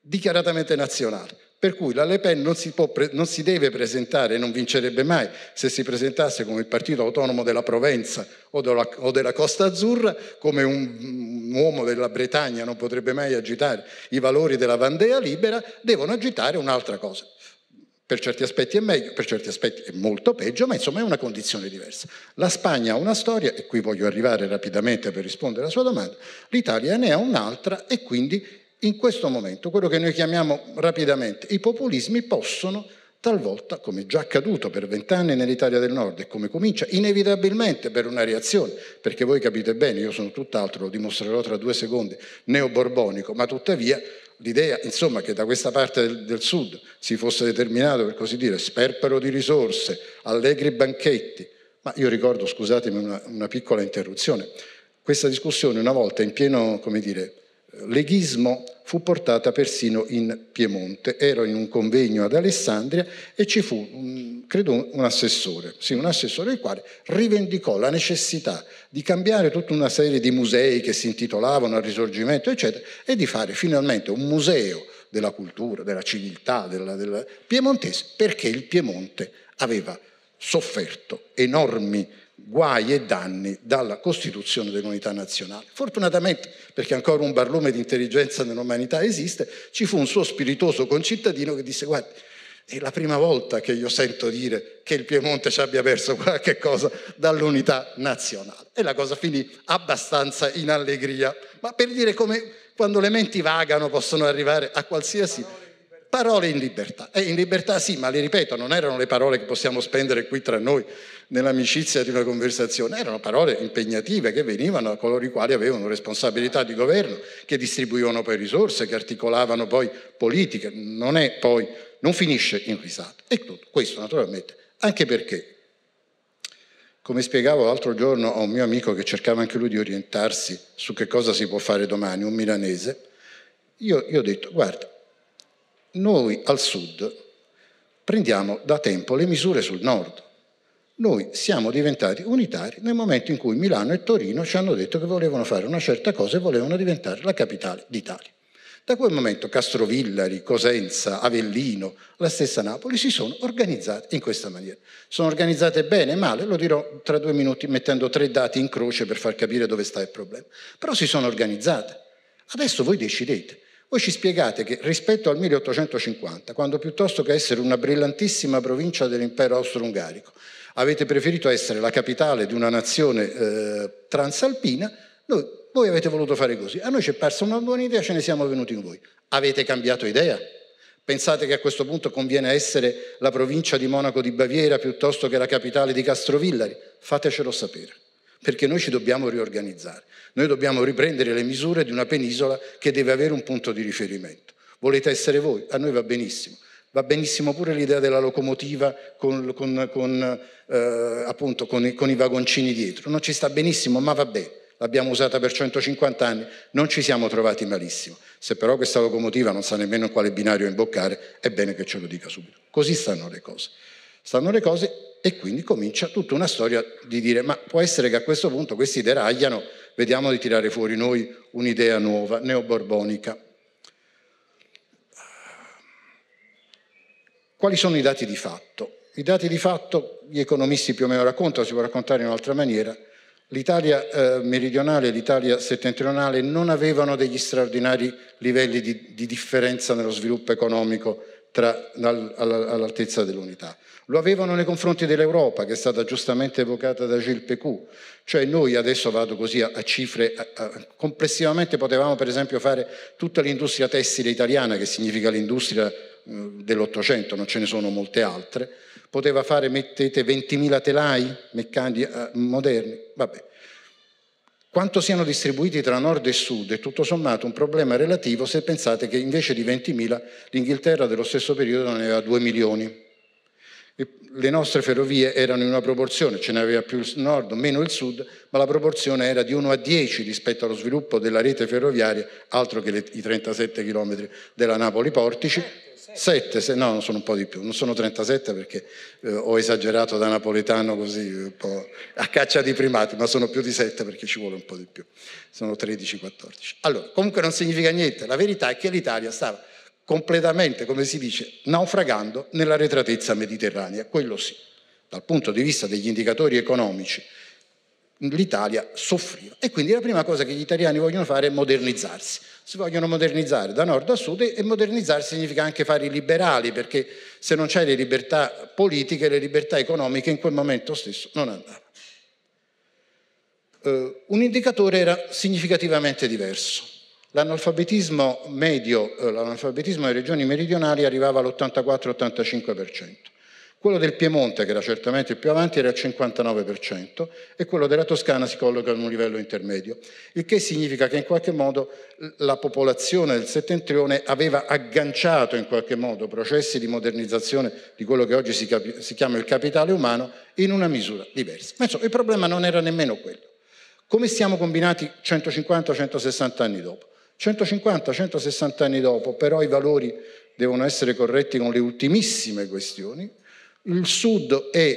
dichiaratamente nazionale. Per cui la Le Pen non si, pre- non si deve presentare non vincerebbe mai se si presentasse come il partito autonomo della Provenza o della, o della Costa Azzurra, come un, un, uomo della Bretagna non potrebbe mai agitare i valori della Vandea libera, devono agitare un'altra cosa. Per certi aspetti è meglio, per certi aspetti è molto peggio, ma insomma è una condizione diversa. La Spagna ha una storia, e qui voglio arrivare rapidamente per rispondere alla sua domanda, l'Italia ne ha un'altra e quindi in questo momento quello che noi chiamiamo rapidamente i populismi possono talvolta, come già accaduto per vent'anni nell'Italia del Nord e come comincia inevitabilmente per una reazione, perché voi capite bene, io sono tutt'altro, lo dimostrerò tra due secondi, neoborbonico, ma tuttavia l'idea insomma, che da questa parte del, del, Sud si fosse determinato, per così dire, sperpero di risorse, allegri banchetti, ma io ricordo, scusatemi una, una piccola interruzione, questa discussione una volta in pieno, come dire, leghismo fu portata persino in Piemonte. Ero in un convegno ad Alessandria e ci fu, credo, un assessore, sì, un assessore il quale rivendicò la necessità di cambiare tutta una serie di musei che si intitolavano al risorgimento, eccetera, e di fare finalmente un museo della cultura, della civiltà, della, della piemontese, perché il Piemonte aveva sofferto enormi guai e danni dalla costituzione dell'unità nazionale. Fortunatamente, perché ancora un barlume di intelligenza nell'umanità esiste, ci fu un suo spiritoso concittadino che disse guardi, è la prima volta che io sento dire che il Piemonte ci abbia perso qualche cosa dall'unità nazionale. E la cosa finì abbastanza in allegria, ma per dire come quando le menti vagano possono arrivare a qualsiasi Parole in libertà. E in libertà sì, ma le ripeto, non erano le parole che possiamo spendere qui tra noi nell'amicizia di una conversazione, erano parole impegnative che venivano da coloro i quali avevano responsabilità di governo, che distribuivano poi risorse, che articolavano poi politiche. Non è poi, non finisce in risate. E tutto questo naturalmente, anche perché come spiegavo l'altro giorno a un mio amico che cercava anche lui di orientarsi su che cosa si può fare domani, un milanese, io, io ho detto, guarda, noi al sud prendiamo da tempo le misure sul nord. Noi siamo diventati unitari nel momento in cui Milano e Torino ci hanno detto che volevano fare una certa cosa e volevano diventare la capitale d'Italia. Da quel momento Castrovillari, Cosenza, Avellino, la stessa Napoli si sono organizzate in questa maniera. Sono organizzate bene, male, lo dirò tra due minuti mettendo tre dati in croce per far capire dove sta il problema. Però si sono organizzate. Adesso voi decidete voi ci spiegate che rispetto al 1850, quando piuttosto che essere una brillantissima provincia dell'impero austro-ungarico, avete preferito essere la capitale di una nazione eh, transalpina, noi, voi avete voluto fare così. A noi ci è parsa una buona idea, ce ne siamo venuti in voi. Avete cambiato idea? Pensate che a questo punto conviene essere la provincia di Monaco di Baviera piuttosto che la capitale di Castrovillari? Fatecelo sapere perché noi ci dobbiamo riorganizzare, noi dobbiamo riprendere le misure di una penisola che deve avere un punto di riferimento. Volete essere voi? A noi va benissimo. Va benissimo pure l'idea della locomotiva con, con, con, eh, appunto, i, con, i, vagoncini dietro. Non ci sta benissimo, ma va bene. L'abbiamo usata per 150 anni, non ci siamo trovati malissimo. Se però questa locomotiva non sa nemmeno quale binario imboccare, è bene che ce lo dica subito. Così stanno le cose stanno le cose e quindi comincia tutta una storia di dire ma può essere che a questo punto questi deragliano, vediamo di tirare fuori noi un'idea nuova, neoborbonica. Quali sono i dati di fatto? I dati di fatto gli economisti più o meno raccontano, si può raccontare in un'altra maniera. L'Italia eh, meridionale e l'Italia settentrionale non avevano degli straordinari livelli di, di differenza nello sviluppo economico tra, all, all'altezza dell'unità. Lo avevano nei confronti dell'Europa, che è stata giustamente evocata da Gilles Pécou. Cioè noi, adesso vado così a, a cifre, a, a, complessivamente potevamo per esempio fare tutta l'industria tessile italiana, che significa l'industria dell'Ottocento, non ce ne sono molte altre, poteva fare, mettete, 20.000 telai meccanici eh, moderni. Vabbè. Quanto siano distribuiti tra nord e sud è tutto sommato un problema relativo se pensate che invece di 20.000 l'Inghilterra dello stesso periodo ne aveva 2 milioni le nostre ferrovie erano in una proporzione, ce n'aveva più il nord, meno il sud, ma la proporzione era di 1 a 10 rispetto allo sviluppo della rete ferroviaria, altro che le, i 37 km della Napoli-Portici. 7, no, sono un po' di più, non sono 37 perché eh, ho esagerato da napoletano così, eh, a caccia di primati, ma sono più di 7 perché ci vuole un po' di più, sono 13-14. Allora, comunque non significa niente, la verità è che l'Italia stava completamente, come si dice, naufragando nella retratezza mediterranea. Quello sì, dal punto di vista degli indicatori economici, l'Italia soffriva. E quindi la prima cosa che gli italiani vogliono fare è modernizzarsi. Si vogliono modernizzare da nord a sud e modernizzarsi significa anche fare i liberali, perché se non c'è le libertà politiche, le libertà economiche in quel momento stesso non andavano. Uh, eh, un indicatore era significativamente diverso. L'analfabetismo medio, eh, l'analfabetismo delle regioni meridionali arrivava all'84-85%. Quello del Piemonte, che era certamente il più avanti, era al 59% e quello della Toscana si colloca ad un livello intermedio, il che significa che in qualche modo la popolazione del settentrione aveva agganciato in qualche modo processi di modernizzazione di quello che oggi si, cap- si chiama il capitale umano in una misura diversa. Ma insomma, il problema non era nemmeno quello. Come siamo combinati 150-160 anni dopo? 150-160 anni dopo, però i valori devono essere corretti con le ultimissime questioni, il Sud è,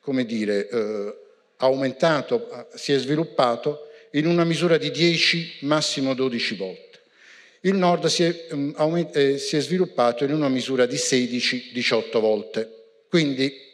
come dire, eh, aumentato, si è sviluppato in una misura di 10, massimo 12 volte. Il Nord si è, eh, aument- eh, si è sviluppato in una misura di 16-18 mm, eh, volte. Quindi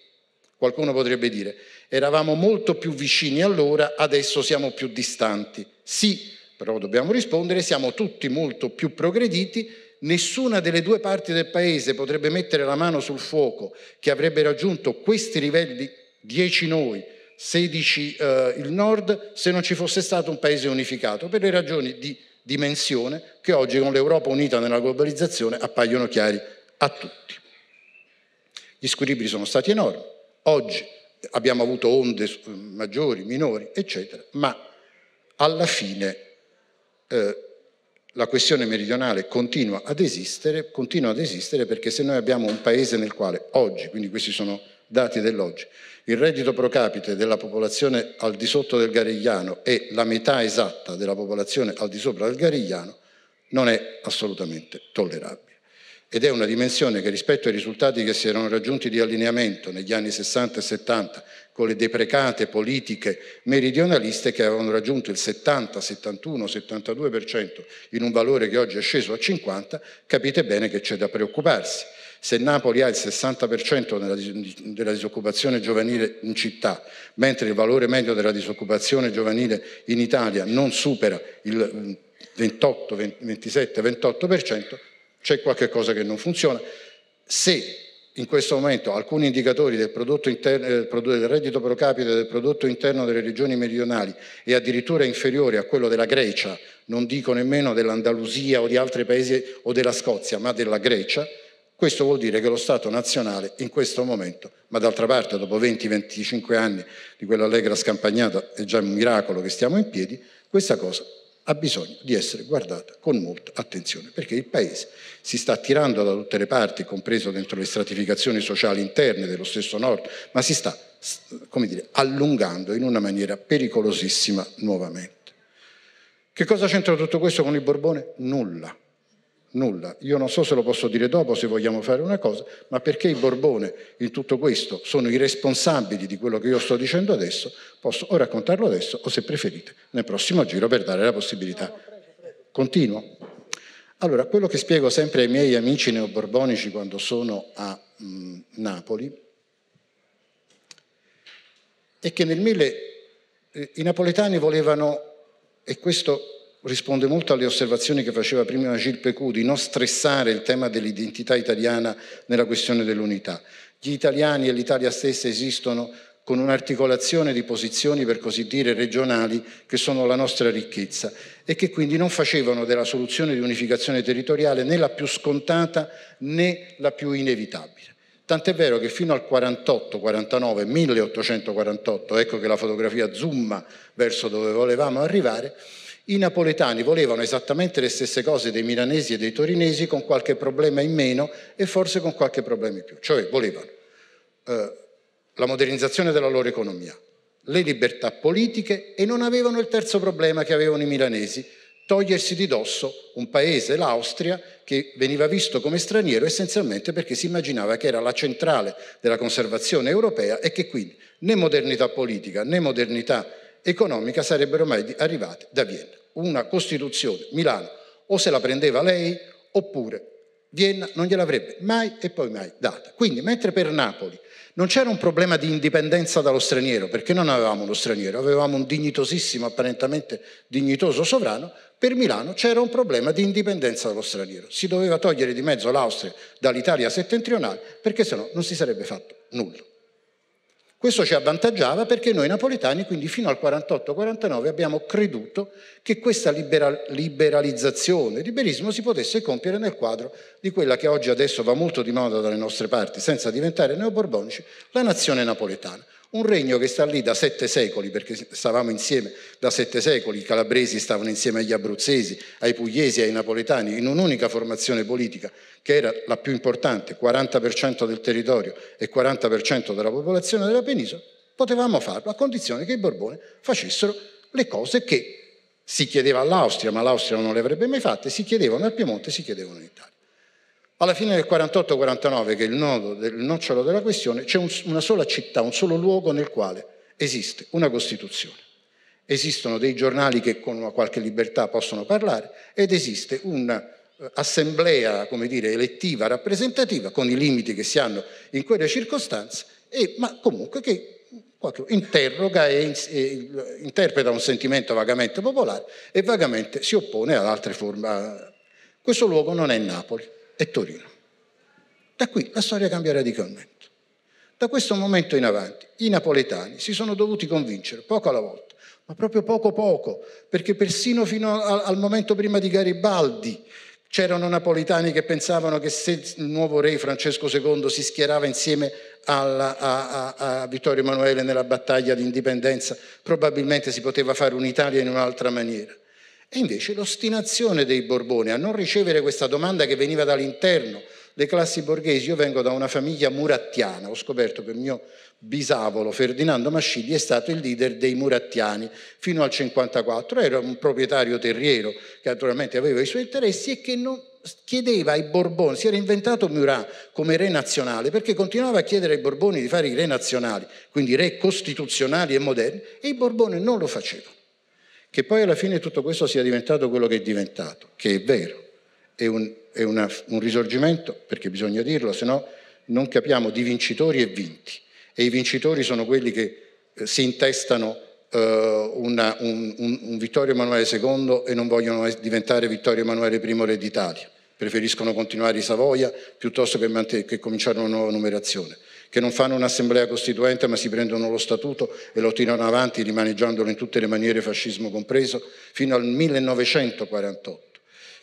Qualcuno potrebbe dire, eravamo molto più vicini allora, adesso siamo più distanti. Sì, però dobbiamo rispondere, siamo tutti molto più progrediti, nessuna delle due parti del paese potrebbe mettere la mano sul fuoco che avrebbe raggiunto questi livelli, 10 noi, 16 eh, il nord, se non ci fosse stato un paese unificato, per le ragioni di dimensione che oggi con l'Europa unita nella globalizzazione appaiono chiari a tutti. Gli squilibri sono stati enormi, oggi abbiamo avuto onde eh, maggiori, minori, eccetera, ma alla fine eh, la questione meridionale continua ad, esistere, continua ad esistere perché se noi abbiamo un paese nel quale oggi, quindi questi sono dati dell'oggi, il reddito pro capite della popolazione al di sotto del Garigliano è la metà esatta della popolazione al di sopra del Garigliano, non è assolutamente tollerabile. Ed è una dimensione che rispetto ai risultati che si erano raggiunti di allineamento negli anni 60 e 70 con le deprecate politiche meridionaliste che avevano raggiunto il 70, 71, 72% in un valore che oggi è sceso a 50, capite bene che c'è da preoccuparsi. Se Napoli ha il 60% della disoccupazione giovanile in città, mentre il valore medio della disoccupazione giovanile in Italia non supera il 28, 27, 28%, c'è qualcosa che non funziona. Se in questo momento alcuni indicatori del, interno, eh, del, reddito pro capite del prodotto interno delle regioni meridionali è addirittura inferiore a quello della Grecia, non dico nemmeno dell'Andalusia o di altri paesi o della Scozia, ma della Grecia, questo vuol dire che lo Stato nazionale in questo momento, ma d'altra parte dopo 20-25 anni di quella allegra scampagnata è già un miracolo che stiamo in piedi, questa cosa ha bisogno di essere guardata con molta attenzione, perché il Paese si sta attirando da tutte le parti, compreso dentro le stratificazioni sociali interne dello stesso Nord, ma si sta, come dire, allungando in una maniera pericolosissima nuovamente. Che cosa c'entra tutto questo con il Borbone? Nulla nulla. Io non so se lo posso dire dopo, se vogliamo fare una cosa, ma perché i Borbone in tutto questo sono i responsabili di quello che io sto dicendo adesso, posso o raccontarlo adesso o se preferite nel prossimo giro per dare la possibilità. Continuo. Allora, quello che spiego sempre ai miei amici neoborbonici quando sono a mh, mm, Napoli è che nel mille eh, i napoletani volevano, e questo risponde molto alle osservazioni che faceva prima Gilles Pecou di non stressare il tema dell'identità italiana nella questione dell'unità. Gli italiani e l'Italia stessa esistono con un'articolazione di posizioni, per così dire, regionali che sono la nostra ricchezza e che quindi non facevano della soluzione di unificazione territoriale né la più scontata né la più inevitabile. Tant'è vero che fino al 48, 49, 1848, ecco che la fotografia zoom verso dove volevamo arrivare, i napoletani volevano esattamente le stesse cose dei milanesi e dei torinesi con qualche problema in meno e forse con qualche problema in più, cioè volevano eh, la modernizzazione della loro economia, le libertà politiche e non avevano il terzo problema che avevano i milanesi, togliersi di dosso un paese, l'Austria, che veniva visto come straniero essenzialmente perché si immaginava che era la centrale della conservazione europea e che quindi né modernità politica né modernità economica sarebbero mai arrivate da Vienna. Una Costituzione, Milano, o se la prendeva lei oppure Vienna non gliel'avrebbe mai e poi mai data. Quindi, mentre per Napoli non c'era un problema di indipendenza dallo straniero, perché non avevamo uno straniero, avevamo un dignitosissimo, apparentemente dignitoso sovrano, per Milano c'era un problema di indipendenza dallo straniero. Si doveva togliere di mezzo l'Austria dall'Italia settentrionale, perché sennò non si sarebbe fatto nulla. Questo ci avvantaggiava perché noi napoletani quindi fino al 48-49 abbiamo creduto che questa liberalizzazione, liberismo si potesse compiere nel quadro di quella che oggi adesso va molto di moda dalle nostre parti, senza diventare neoborbonici, la nazione napoletana. Un regno che sta lì da sette secoli, perché stavamo insieme da sette secoli, i calabresi stavano insieme agli abruzzesi, ai pugliesi, ai napoletani, in un'unica formazione politica che era la più importante, 40% del territorio e 40% della popolazione della penisola, potevamo farlo a condizione che i Borbone facessero le cose che si chiedeva all'Austria, ma l'Austria non le avrebbe mai fatte, si chiedevano al Piemonte, si chiedevano in Italia. Alla fine del 48-49, che è il, nodo, il nocciolo della questione, c'è un, una sola città, un solo luogo nel quale esiste una Costituzione. Esistono dei giornali che con una qualche libertà possono parlare ed esiste un'assemblea, eh, come dire, elettiva, rappresentativa, con i limiti che si hanno in quelle circostanze, e, ma comunque che interroga e, e, interpreta un sentimento vagamente popolare e vagamente si oppone ad altre forme. Questo luogo non è Napoli e Torino. Da qui la storia cambia radicalmente. Da questo momento in avanti i napoletani si sono dovuti convincere poco alla volta, ma proprio poco poco, perché persino fino al, al momento prima di Garibaldi c'erano napoletani che pensavano che se il nuovo re Francesco II si schierava insieme alla, a, a, a Vittorio Emanuele nella battaglia d'indipendenza, probabilmente si poteva fare un'Italia in un'altra maniera. E invece l'ostinazione dei Borbone a non ricevere questa domanda che veniva dall'interno, le classi borghesi, io vengo da una famiglia murattiana, ho scoperto che il mio bisavolo Ferdinando Mascigli è stato il leader dei murattiani fino al 54, era un proprietario terriero che naturalmente aveva i suoi interessi e che non, chiedeva ai Borboni, si era inventato Murat come re nazionale perché continuava a chiedere ai Borboni di fare i re nazionali, quindi re costituzionali e moderni, e i Borboni non lo facevano. Che poi alla fine tutto questo sia diventato quello che è diventato, che è vero, è un, è una, un risorgimento, perché bisogna dirlo, se no non capiamo di vincitori e vinti. E i vincitori sono quelli che eh, si intestano eh, una, un, un, un Vittorio Emanuele II e non vogliono diventare Vittorio Emanuele I re d'Italia. Preferiscono continuare i Savoia piuttosto che, che cominciare una nuova numerazione che non fanno un'assemblea costituente ma si prendono lo statuto e lo tirano avanti rimaneggiandolo in tutte le maniere, fascismo compreso, fino al 1948.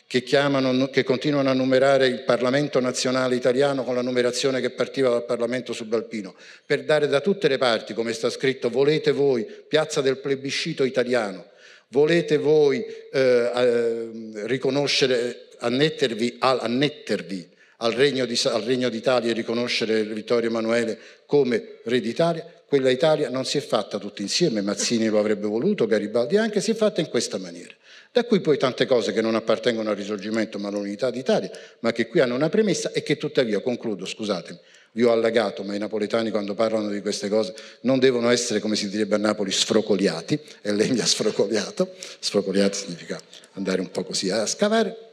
Che, chiamano, che, continuano a numerare il Parlamento nazionale italiano con la numerazione che partiva dal Parlamento subalpino, per dare da tutte le parti, come sta scritto, volete voi, piazza del plebiscito italiano, volete voi eh, eh, riconoscere, annettervi, annettervi al Regno, di, al Regno d'Italia e riconoscere Vittorio Emanuele come re d'Italia, quella Italia non si è fatta tutti insieme, Mazzini lo avrebbe voluto, Garibaldi anche, si è fatta in questa maniera. Da qui poi tante cose che non appartengono al risorgimento ma all'unità d'Italia, ma che qui hanno una premessa e che tuttavia, concludo, scusatemi, vi ho allagato, ma i napoletani quando parlano di queste cose non devono essere, come si direbbe a Napoli, sfrocoliati, e lei mi ha sfrocoliato, sfrocoliati significa andare un po' così a scavare,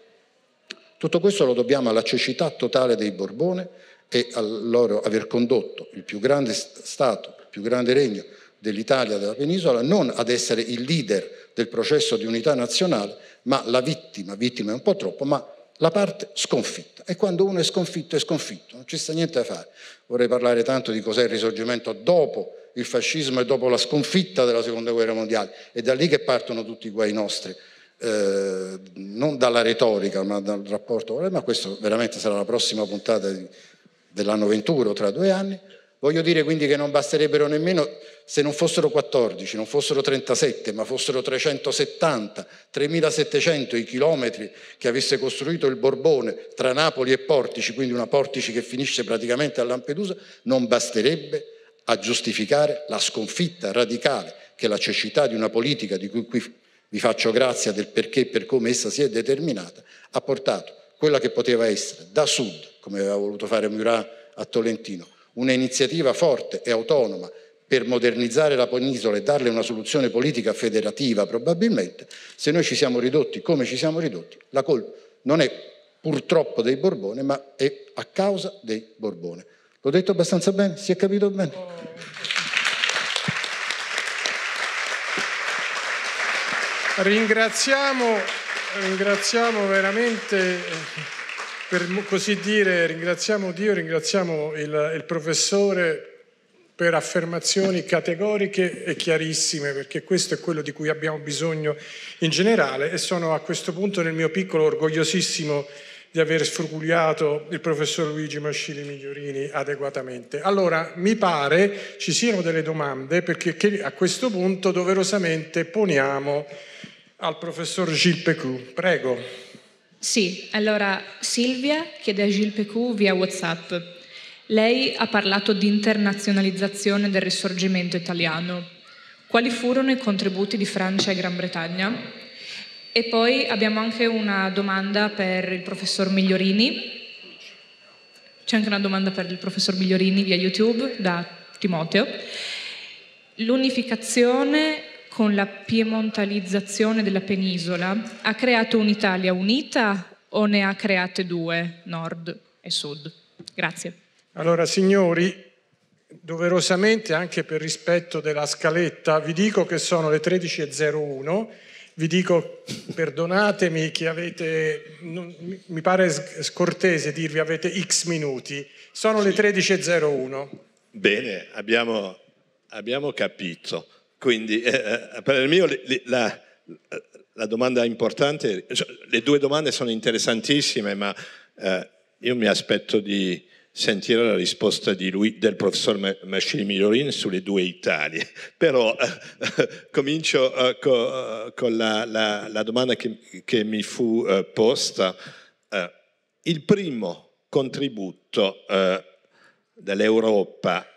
tutto questo lo dobbiamo alla cecità totale dei Borbone e al loro aver condotto il più grande Stato, il più grande regno dell'Italia, della penisola, non ad essere il leader del processo di unità nazionale, ma la vittima, vittima è un po' troppo, ma la parte sconfitta. E quando uno è sconfitto, è sconfitto, non ci sta niente da fare. Vorrei parlare tanto di cos'è il risorgimento dopo il fascismo e dopo la sconfitta della seconda guerra mondiale. È da lì che partono tutti i guai nostri eh, non dalla retorica ma dal rapporto, ma questo veramente sarà la prossima puntata di, dell'anno 21 tra due anni, voglio dire quindi che non basterebbero nemmeno se non fossero 14, non fossero 37, ma fossero 370, 3700 i chilometri che avesse costruito il Borbone tra Napoli e Portici, quindi una Portici che finisce praticamente a Lampedusa, non basterebbe a giustificare la sconfitta radicale che la cecità di una politica di cui qui vi faccio grazia del perché e per come essa si è determinata, ha portato quella che poteva essere da sud, come aveva voluto fare Murat a Tolentino, un'iniziativa forte e autonoma per modernizzare la penisola e darle una soluzione politica federativa probabilmente, se noi ci siamo ridotti come ci siamo ridotti, la colpa non è purtroppo dei Borbone, ma è a causa dei Borbone. L'ho detto abbastanza bene? Si è capito bene? Ringraziamo, ringraziamo veramente, per così dire, ringraziamo Dio, ringraziamo il, il professore per affermazioni categoriche e chiarissime, perché questo è quello di cui abbiamo bisogno in generale e sono a questo punto nel mio piccolo orgogliosissimo di aver sfrugugliato il professor Luigi Mascili Migliorini adeguatamente. Allora, mi pare ci siano delle domande perché a questo punto doverosamente poniamo al professor Gilles Pecou. Prego. Sì, allora Silvia chiede a Gilles Pecou via WhatsApp. Lei ha parlato di internazionalizzazione del risorgimento italiano. Quali furono i contributi di Francia e Gran Bretagna? E poi abbiamo anche una domanda per il professor Migliorini. C'è anche una domanda per il professor Migliorini via YouTube da Timoteo. L'unificazione con la piemontalizzazione della penisola, ha creato un'Italia unita o ne ha create due, nord e sud? Grazie. Allora, signori, doverosamente anche per rispetto della scaletta, vi dico che sono le 13.01, vi dico perdonatemi che avete, mi pare scortese dirvi avete x minuti, sono sì. le 13.01. Bene, abbiamo, abbiamo capito. Quindi eh, eh, per il mio la, la, domanda importante, le due domande sono interessantissime, ma eh, io mi aspetto di sentire la risposta di lui, del professor Mascini Migliorin sulle due Italie. Però eh, comincio eh, eh, con la, la, la, domanda che, che mi fu eh, posta. Eh, il primo contributo dell'Europa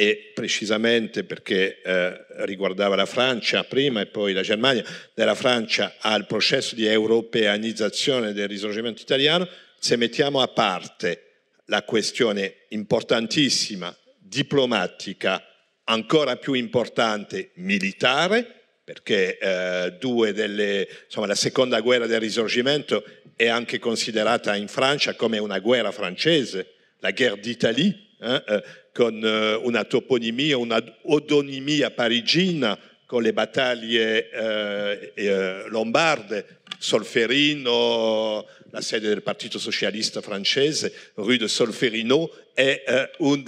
e precisamente perché eh, riguardava la Francia prima e poi la Germania, della Francia al processo di europeanizzazione del risorgimento italiano, se mettiamo a parte la questione importantissima, diplomatica, ancora più importante, militare, perché eh, delle, insomma, la seconda guerra del risorgimento è anche considerata in Francia come una guerra francese, la guerre d'Italie, eh, eh, con euh, una toponimia, una odonimia parigina, con le battaglie eh, eh, lombarde, Solferino, la sede del Partito Socialista francese, rue de Solferino, è eh, un,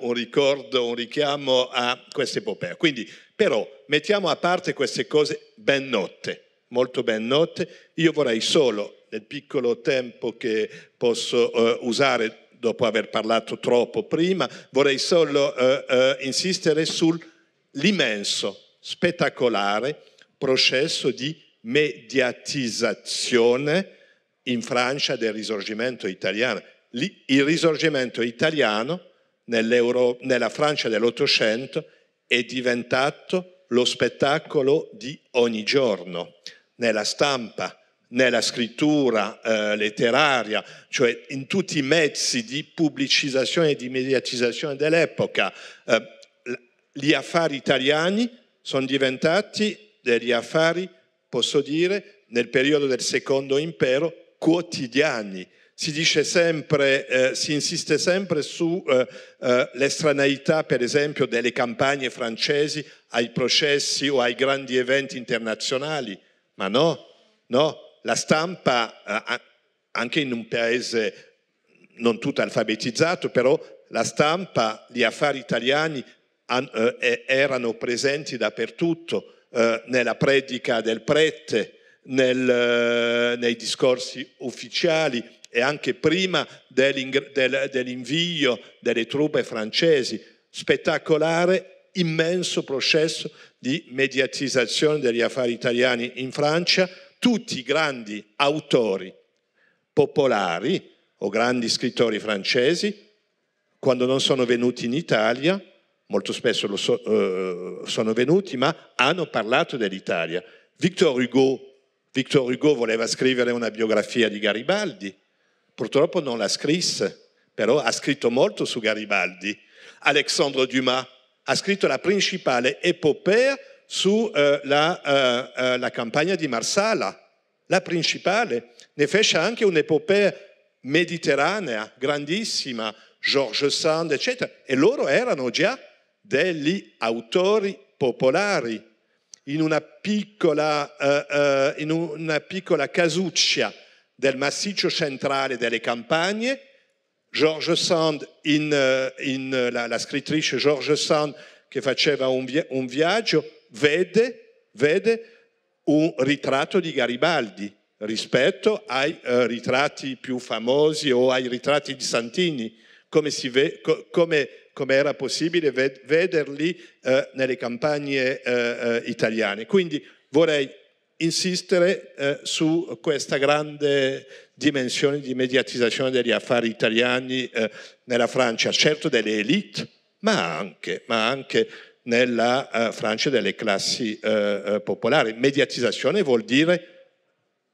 un ricordo, un richiamo a questa epopea. Quindi, però, mettiamo a parte queste cose ben note, molto ben note. Io vorrei solo, nel piccolo tempo che posso eh, usare dopo aver parlato troppo prima, vorrei solo eh, eh, insistere sull'immenso, spettacolare processo di mediatizzazione in Francia del risorgimento italiano. Il risorgimento italiano nella Francia dell'Ottocento è diventato lo spettacolo di ogni giorno, nella stampa, nella scrittura eh, letteraria, cioè in tutti i mezzi di pubblicizzazione e di mediatizzazione dell'epoca, eh, gli affari italiani sono diventati degli affari, posso dire, nel periodo del secondo impero, quotidiani. Si dice sempre, eh, si insiste sempre sull'estraneità, eh, eh, per esempio, delle campagne francesi ai processi o ai grandi eventi internazionali, ma no, no, la stampa, eh, anche in un paese non tutto alfabetizzato, però la stampa, gli affari italiani eh, erano presenti dappertutto, eh, nella predica del prete, nel, nei discorsi ufficiali e anche prima dell'invio delle truppe francesi. Spettacolare, immenso processo di mediatizzazione degli affari italiani in Francia, tutti i grandi autori popolari o grandi scrittori francesi, quando non sono venuti in Italia, molto spesso so, eh, sono venuti, ma hanno parlato dell'Italia. Victor Hugo, Victor Hugo voleva scrivere una biografia di Garibaldi, purtroppo non la scrisse, però ha scritto molto su Garibaldi. Alexandre Dumas ha scritto la principale epopea sulla eh, eh, eh, la campagna di Marsala, la principale. Ne fece anche un'epopea mediterranea grandissima, George Sand, eccetera. E loro erano già degli autori popolari in una piccola, eh, eh, in una piccola casuccia del massiccio centrale delle campagne. George Sand, in, in, la, la, scrittrice George Sand, che faceva un, via, un viaggio, vede, vede un ritratto di Garibaldi rispetto ai eh, ritratti più famosi o ai ritratti di Santini, come, ve, co, come, come era possibile ved, vederli eh, nelle campagne eh, eh italiane. Quindi vorrei insistere eh, su questa grande dimensione di mediatizzazione degli affari italiani eh, nella Francia, certo delle elite, ma anche, ma anche nella uh, Francia delle classi uh, popolari. Mediatizzazione vuol dire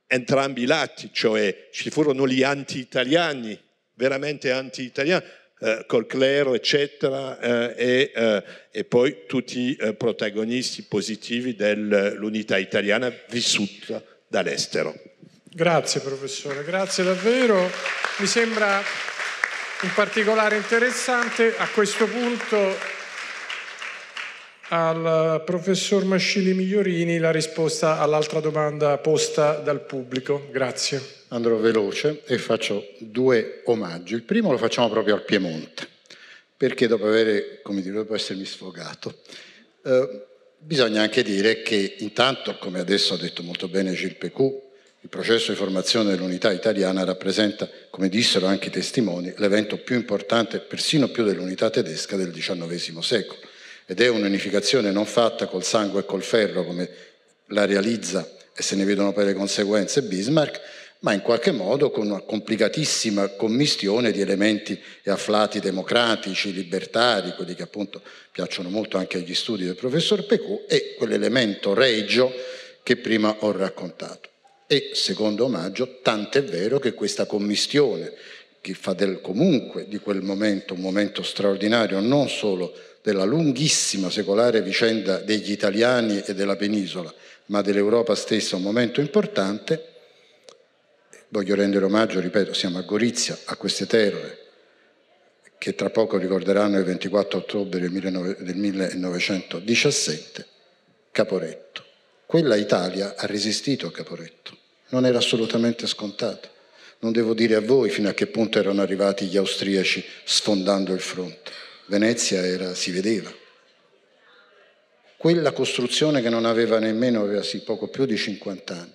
entrambi i lati, cioè ci furono gli anti-italiani, veramente anti-italiani, eh, col clero, eccetera, eh, e, eh, e, poi tutti i protagonisti positivi dell'unità italiana vissuta dall'estero. Grazie professore, grazie davvero. Mi sembra un particolare interessante a questo punto al eh, professor Mascini Migliorini la risposta all'altra domanda posta dal pubblico. Grazie. Andrò veloce e faccio due omaggi. Il primo lo facciamo proprio al Piemonte, perché dopo, avere, dire, dopo essermi sfogato, eh, bisogna anche dire che intanto, come adesso ha detto molto bene Gilles Pecou, il processo di formazione dell'unità italiana rappresenta, come dissero anche i testimoni, l'evento più importante, persino più dell'unità tedesca del XIX secolo ed è un'unificazione non fatta col sangue e col ferro come la realizza e se ne vedono poi le conseguenze Bismarck, ma in qualche modo con una complicatissima commistione di elementi e afflati democratici, libertari, quelli che appunto piacciono molto anche agli studi del professor Pecù, e quell'elemento regio che prima ho raccontato. E secondo omaggio, tant'è vero che questa commistione, che fa del comunque di quel momento un momento straordinario non solo della lunghissima secolare vicenda degli italiani e della penisola, ma dell'Europa stessa un momento importante, voglio rendere omaggio, ripeto, siamo a Gorizia, a queste terre che tra poco ricorderanno il 24 ottobre del 1917, Caporetto. Quella Italia ha resistito a Caporetto, non era assolutamente scontato. Non devo dire a voi fino a che punto erano arrivati gli austriaci sfondando il fronte. Venezia era, si vedeva. Quella costruzione che non aveva nemmeno, aveva sì poco più di 50 anni,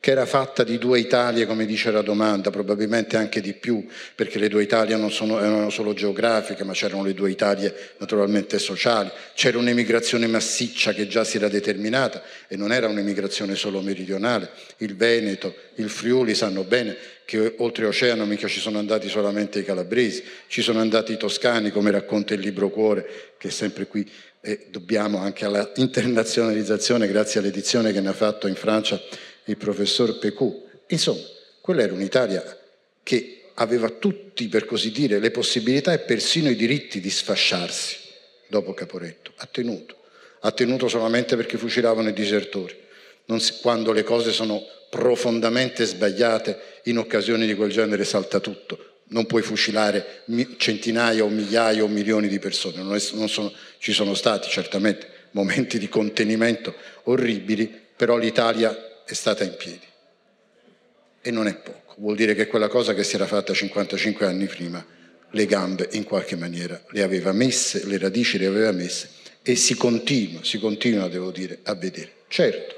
che era fatta di due Italie, come dice la domanda, probabilmente anche di più, perché le due Italie non sono, erano solo geografiche, ma c'erano le due Italie naturalmente sociali, c'era un'emigrazione massiccia che già si era determinata e non era un'emigrazione solo meridionale, il Veneto, il Friuli sanno bene che oltreoceano mica ci sono andati solamente i calabresi, ci sono andati i toscani, come racconta il libro Cuore, che è sempre qui e dobbiamo anche alla internazionalizzazione, grazie all'edizione che ne ha fatto in Francia il professor Pecù. Insomma, quella era un'Italia che aveva tutti, per così dire, le possibilità e persino i diritti di sfasciarsi dopo Caporetto. Ha tenuto. Ha tenuto solamente perché fucilavano i disertori. Si, quando le cose sono profondamente sbagliate, in occasioni di quel genere salta tutto. Non puoi fucilare centinaia o migliaia o milioni di persone. Non è, non sono, ci sono stati certamente momenti di contenimento orribili, però l'Italia è stata in piedi. E non è poco, vuol dire che quella cosa che si era fatta 55 anni prima, le gambe in qualche maniera le aveva messe, le radici le aveva messe e si continua, si continua, devo dire, a vedere. Certo,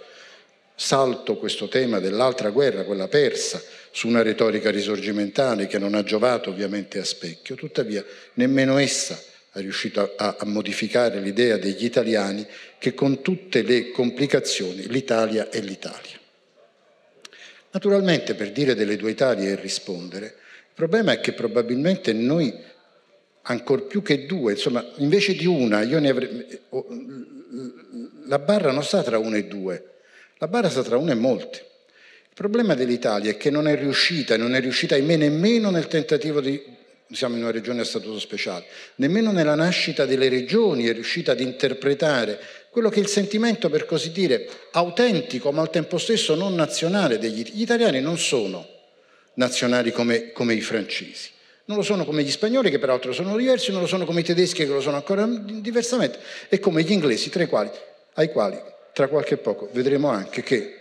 salto questo tema dell'altra guerra, quella persa, su una retorica risorgimentale che non ha giovato ovviamente a specchio, tuttavia nemmeno essa ha riuscito a, a modificare l'idea degli italiani che con tutte le complicazioni l'Italia è l'Italia. Naturalmente, per dire delle due Italie e rispondere, il problema è che probabilmente noi, ancor più che due, insomma, invece di una, io ne avrei... La barra non sta tra una e due, la barra sta tra una e molte. Il problema dell'Italia è che non è riuscita, non è riuscita ahimè nemmeno nel tentativo di... Siamo in una regione a statuto speciale, nemmeno nella nascita delle regioni è riuscita ad interpretare quello che è il sentimento, per così dire, autentico ma al tempo stesso non nazionale degli italiani. Gli italiani non sono nazionali come, come i francesi, non lo sono come gli spagnoli che peraltro sono diversi, non lo sono come i tedeschi che lo sono ancora diversamente e come gli inglesi, tra i quali, ai quali tra qualche poco vedremo anche che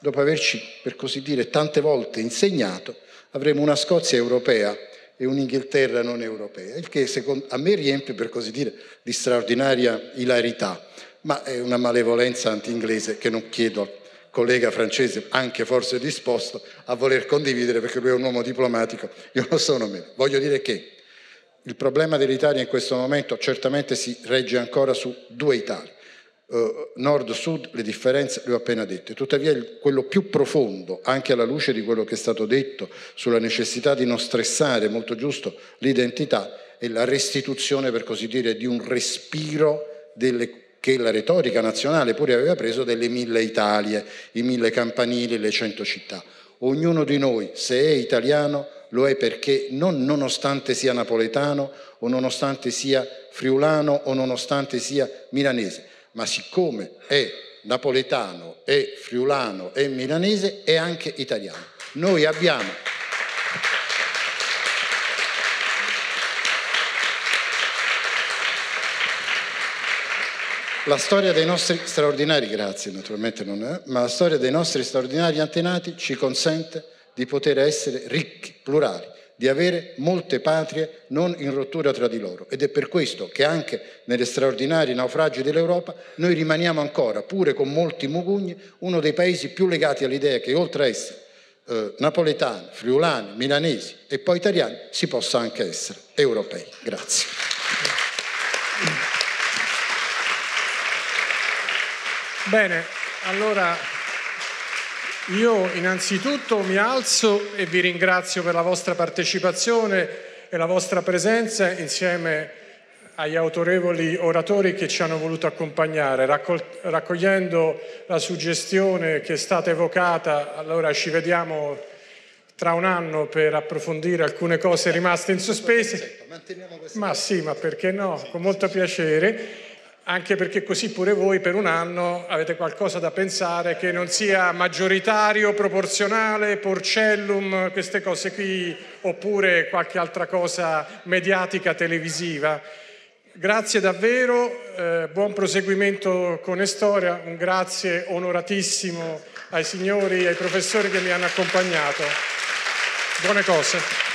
dopo averci, per così dire, tante volte insegnato, avremo una Scozia europea e un'Inghilterra non europea, il che secondo, a me riempie, per così dire, di straordinaria ilarità ma è una malevolenza anti-inglese che non chiedo al collega francese, anche forse disposto a voler condividere perché lui è un uomo diplomatico, io lo sono meno. Voglio dire che il problema dell'Italia in questo momento certamente si regge ancora su due Italie, eh, nord-sud, le differenze le ho appena dette, tuttavia quello più profondo, anche alla luce di quello che è stato detto sulla necessità di non stressare, molto giusto, l'identità, è la restituzione, per così dire, di un respiro delle che la retorica nazionale pure aveva preso delle mille Italie, i mille campanili, le cento città. Ognuno di noi, se è italiano, lo è perché non nonostante sia napoletano o nonostante sia friulano o nonostante sia milanese, ma siccome è napoletano, è friulano, è milanese, è anche italiano. Noi abbiamo La storia dei nostri straordinari, grazie naturalmente non è, ma la storia dei nostri straordinari antenati ci consente di poter essere ricchi, plurali, di avere molte patrie non in rottura tra di loro. Ed è per questo che anche negli straordinari naufragi dell'Europa noi rimaniamo ancora, pure con molti mugugni, uno dei paesi più legati all'idea che oltre a essere eh, napoletani, friulani, milanesi e poi italiani, si possa anche essere europei. Grazie. Bene, allora io innanzitutto mi alzo e vi ringrazio per la vostra partecipazione e la vostra presenza insieme agli autorevoli oratori che ci hanno voluto accompagnare, raccogliendo la suggestione che è stata evocata, allora ci vediamo tra un anno per approfondire alcune cose rimaste in sospeso. Ma sì, ma perché no? Con molto piacere anche perché così pure voi per un anno avete qualcosa da pensare che non sia maggioritario, proporzionale, porcellum, queste cose qui, oppure qualche altra cosa mediatica, televisiva. Grazie davvero, eh, buon proseguimento con Estoria, un grazie onoratissimo ai signori e ai professori che mi hanno accompagnato. Buone cose.